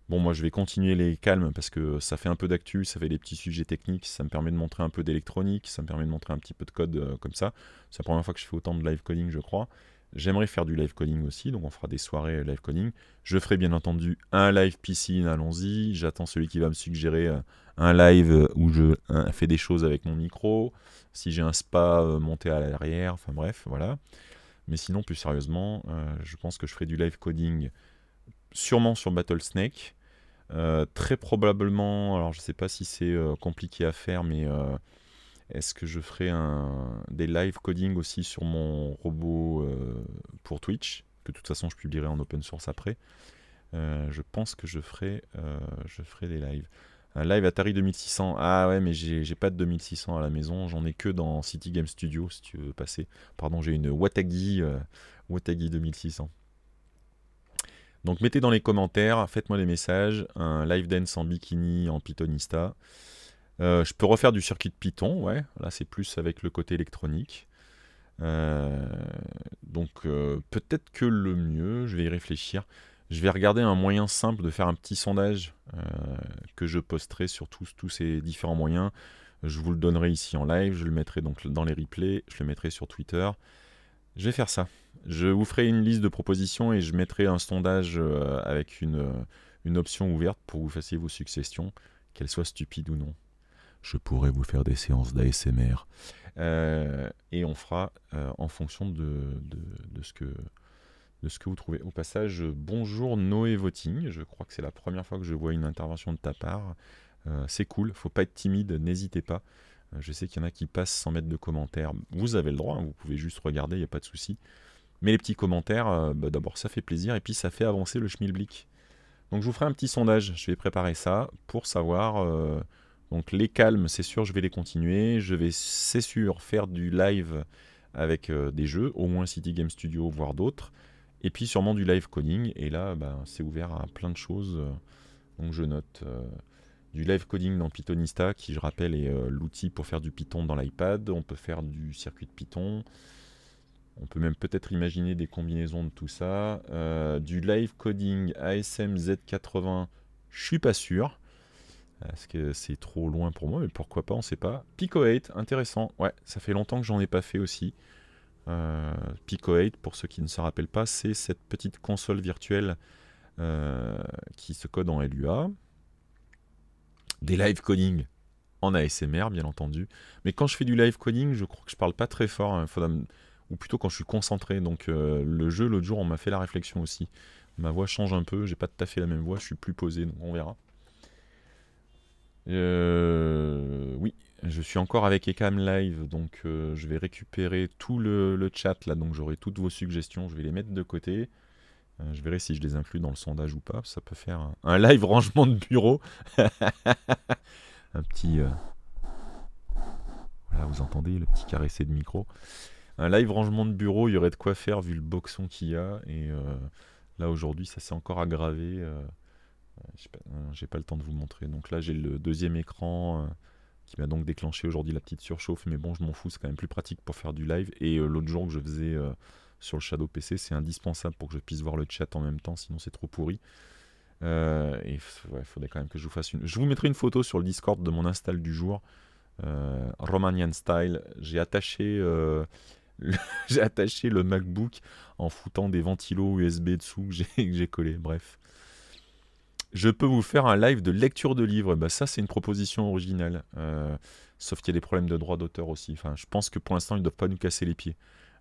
Bon, moi je vais continuer les calmes parce que ça fait un peu d'actu, ça fait des petits sujets techniques, ça me permet de montrer un peu d'électronique, ça me permet de montrer un petit peu de code euh, comme ça. C'est la première fois que je fais autant de live coding, je crois. J'aimerais faire du live coding aussi, donc on fera des soirées live coding. Je ferai bien entendu un live piscine, allons-y. J'attends celui qui va me suggérer euh, un live euh, où je fais des choses avec mon micro, si j'ai un spa euh, monté à l'arrière, enfin bref, voilà. Mais sinon, plus sérieusement, euh, je pense que je ferai du live coding sûrement sur Battlesnake très probablement, alors je ne sais pas si c'est compliqué à faire, mais est-ce que je ferai des live coding aussi sur mon robot pour Twitch Que de toute façon, je publierai en open source après. je pense que je ferai, je ferai des lives live Atari 2600. Ah ouais, mais j'ai pas de 2600 à la maison. J'en ai que dans City Game Studio, si tu veux passer. Pardon, j'ai une Watagi, 2600. Euh, donc mettez dans les commentaires, faites-moi des messages. Un live dance en bikini, en Pythonista. Euh, je peux refaire du circuit de Python, ouais. Là, c'est plus avec le côté électronique. Euh, donc peut-être que le mieux, je vais y réfléchir. Je vais regarder un moyen simple de faire un petit sondage euh, que je posterai sur tous, tous ces différents moyens. Je vous le donnerai ici en live, je le mettrai donc dans les replays, je le mettrai sur Twitter. Je vais faire ça. Je vous ferai une liste de propositions et je mettrai un sondage euh, avec une, euh, une option ouverte pour que vous fassiez vos suggestions, qu'elles soient stupides ou non. Je pourrais vous faire des séances d'ASMR. et on fera en fonction de, de, de ce que de ce que vous trouvez. Au passage, euh, bonjour Noé Voting. Je crois que c'est la première fois que je vois une intervention de ta part. Euh, c'est cool, faut pas être timide, n'hésitez pas. Euh, je sais qu'il y en a qui passent sans mettre de commentaires. Vous avez le droit, hein, vous pouvez juste regarder, il n'y a pas de souci. Mais les petits commentaires, bah, d'abord ça fait plaisir et puis ça fait avancer le schmilblick. Donc je vous ferai un petit sondage, je vais préparer ça pour savoir. donc les calmes, c'est sûr, je vais les continuer. Je vais, c'est sûr, faire du live avec des jeux, au moins City Game Studio, voire d'autres. Et puis sûrement du live coding. Et là, ben, c'est ouvert à plein de choses. Donc je note euh, du live coding dans Pythonista, qui je rappelle est euh, l'outil pour faire du Python dans l'iPad. On peut faire du circuit de Python. On peut même peut-être imaginer des combinaisons de tout ça. Euh, du live coding ASM Z80, je suis pas sûr. Parce que c'est trop loin pour moi, mais pourquoi pas, on ne sait pas. Pico 8, intéressant. Ouais, ça fait longtemps que j'en ai pas fait aussi. Euh, Pico 8, pour ceux qui ne se rappellent pas, c'est cette petite console virtuelle euh, qui se code en LUA. Des live coding en ASMR, bien entendu. Mais quand je fais du live coding, je crois que je parle pas très fort. Hein. Ou plutôt quand je suis concentré. Donc euh, le jeu, l'autre jour, on m'a fait la réflexion aussi. Ma voix change un peu. J'ai pas tout à fait la même voix. Je suis plus posé, donc on verra. Oui, je suis encore avec Ekam Live, donc euh, je vais récupérer tout le, chat là, donc j'aurai toutes vos suggestions, je vais les mettre de côté. Euh, je verrai si je les inclus dans le sondage ou pas, ça peut faire un, live rangement de bureau. un petit... Euh, voilà, vous entendez le petit caressé de micro. Un live rangement de bureau, il y aurait de quoi faire vu le boxon qu'il y a, et là aujourd'hui ça s'est encore aggravé. J'ai pas, pas, le temps de vous montrer, donc là j'ai le deuxième écran qui m'a donc déclenché aujourd'hui la petite surchauffe. Mais bon, je m'en fous, c'est quand même plus pratique pour faire du live. Et euh, l'autre jour que je faisais euh, sur le Shadow PC, c'est indispensable pour que je puisse voir le chat en même temps, sinon c'est trop pourri. Euh, et ouais, faudrait quand même que je vous fasse une. Je vous mettrai une photo sur le Discord de mon install du jour, Romanian style. J'ai attaché. j'ai attaché le MacBook en foutant des ventilos USB dessous que j'ai collé, bref je peux vous faire un live de lecture de livres. Bah, ça, c'est une proposition originale. Euh, sauf qu'il y a des problèmes de droit d'auteur aussi. Enfin, je pense que pour l'instant, ils ne doivent pas nous casser les pieds.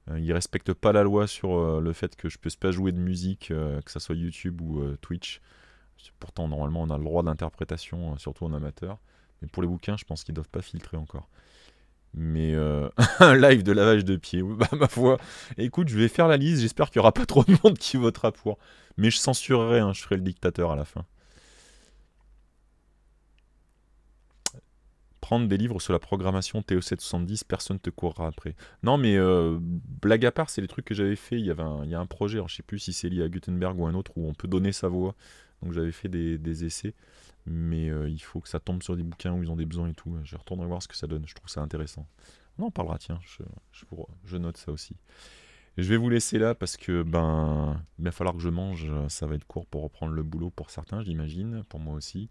Euh, ils ne respectent pas la loi sur euh, le fait que je ne puisse pas jouer de musique, que ce soit YouTube ou Twitch. Pourtant, normalement, on a le droit d'interprétation, surtout en amateur. Mais pour les bouquins, je pense qu'ils ne doivent pas filtrer encore. Mais un live de lavage de pieds, bah, ma foi. Écoute, je vais faire la liste. J'espère qu'il n'y aura pas trop de monde qui votera pour. Mais je censurerai, hein, je ferai le dictateur à la fin. prendre des livres sur la programmation TO770, e personne te courra après. Non, mais euh, blague à part, c'est les trucs que j'avais fait. Il y, avait un, il y a un projet, je je sais plus si c'est lié à Gutenberg ou un autre, où on peut donner sa voix. Donc j'avais fait des, essais, mais euh, il faut que ça tombe sur des bouquins où ils ont des besoins et tout. Je retournerai voir ce que ça donne, je trouve ça intéressant. On en parlera, tiens, je, je, je note ça aussi. Je vais vous laisser là parce que ben il va falloir que je mange, ça va être court pour reprendre le boulot pour certains, j'imagine, pour moi aussi.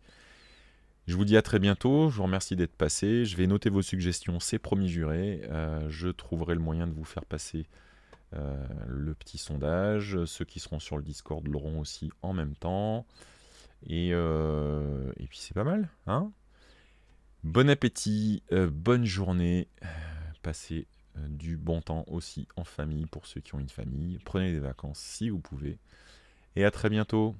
Je vous dis à très bientôt, je vous remercie d'être passé, je vais noter vos suggestions, c'est promis juré, euh, je trouverai le moyen de vous faire passer euh, le petit sondage, ceux qui seront sur le Discord l'auront aussi en même temps, et, euh, et puis c'est pas mal, hein Bon appétit, bonne journée, passez du bon temps aussi en famille pour ceux qui ont une famille, prenez des vacances si vous pouvez, et à très bientôt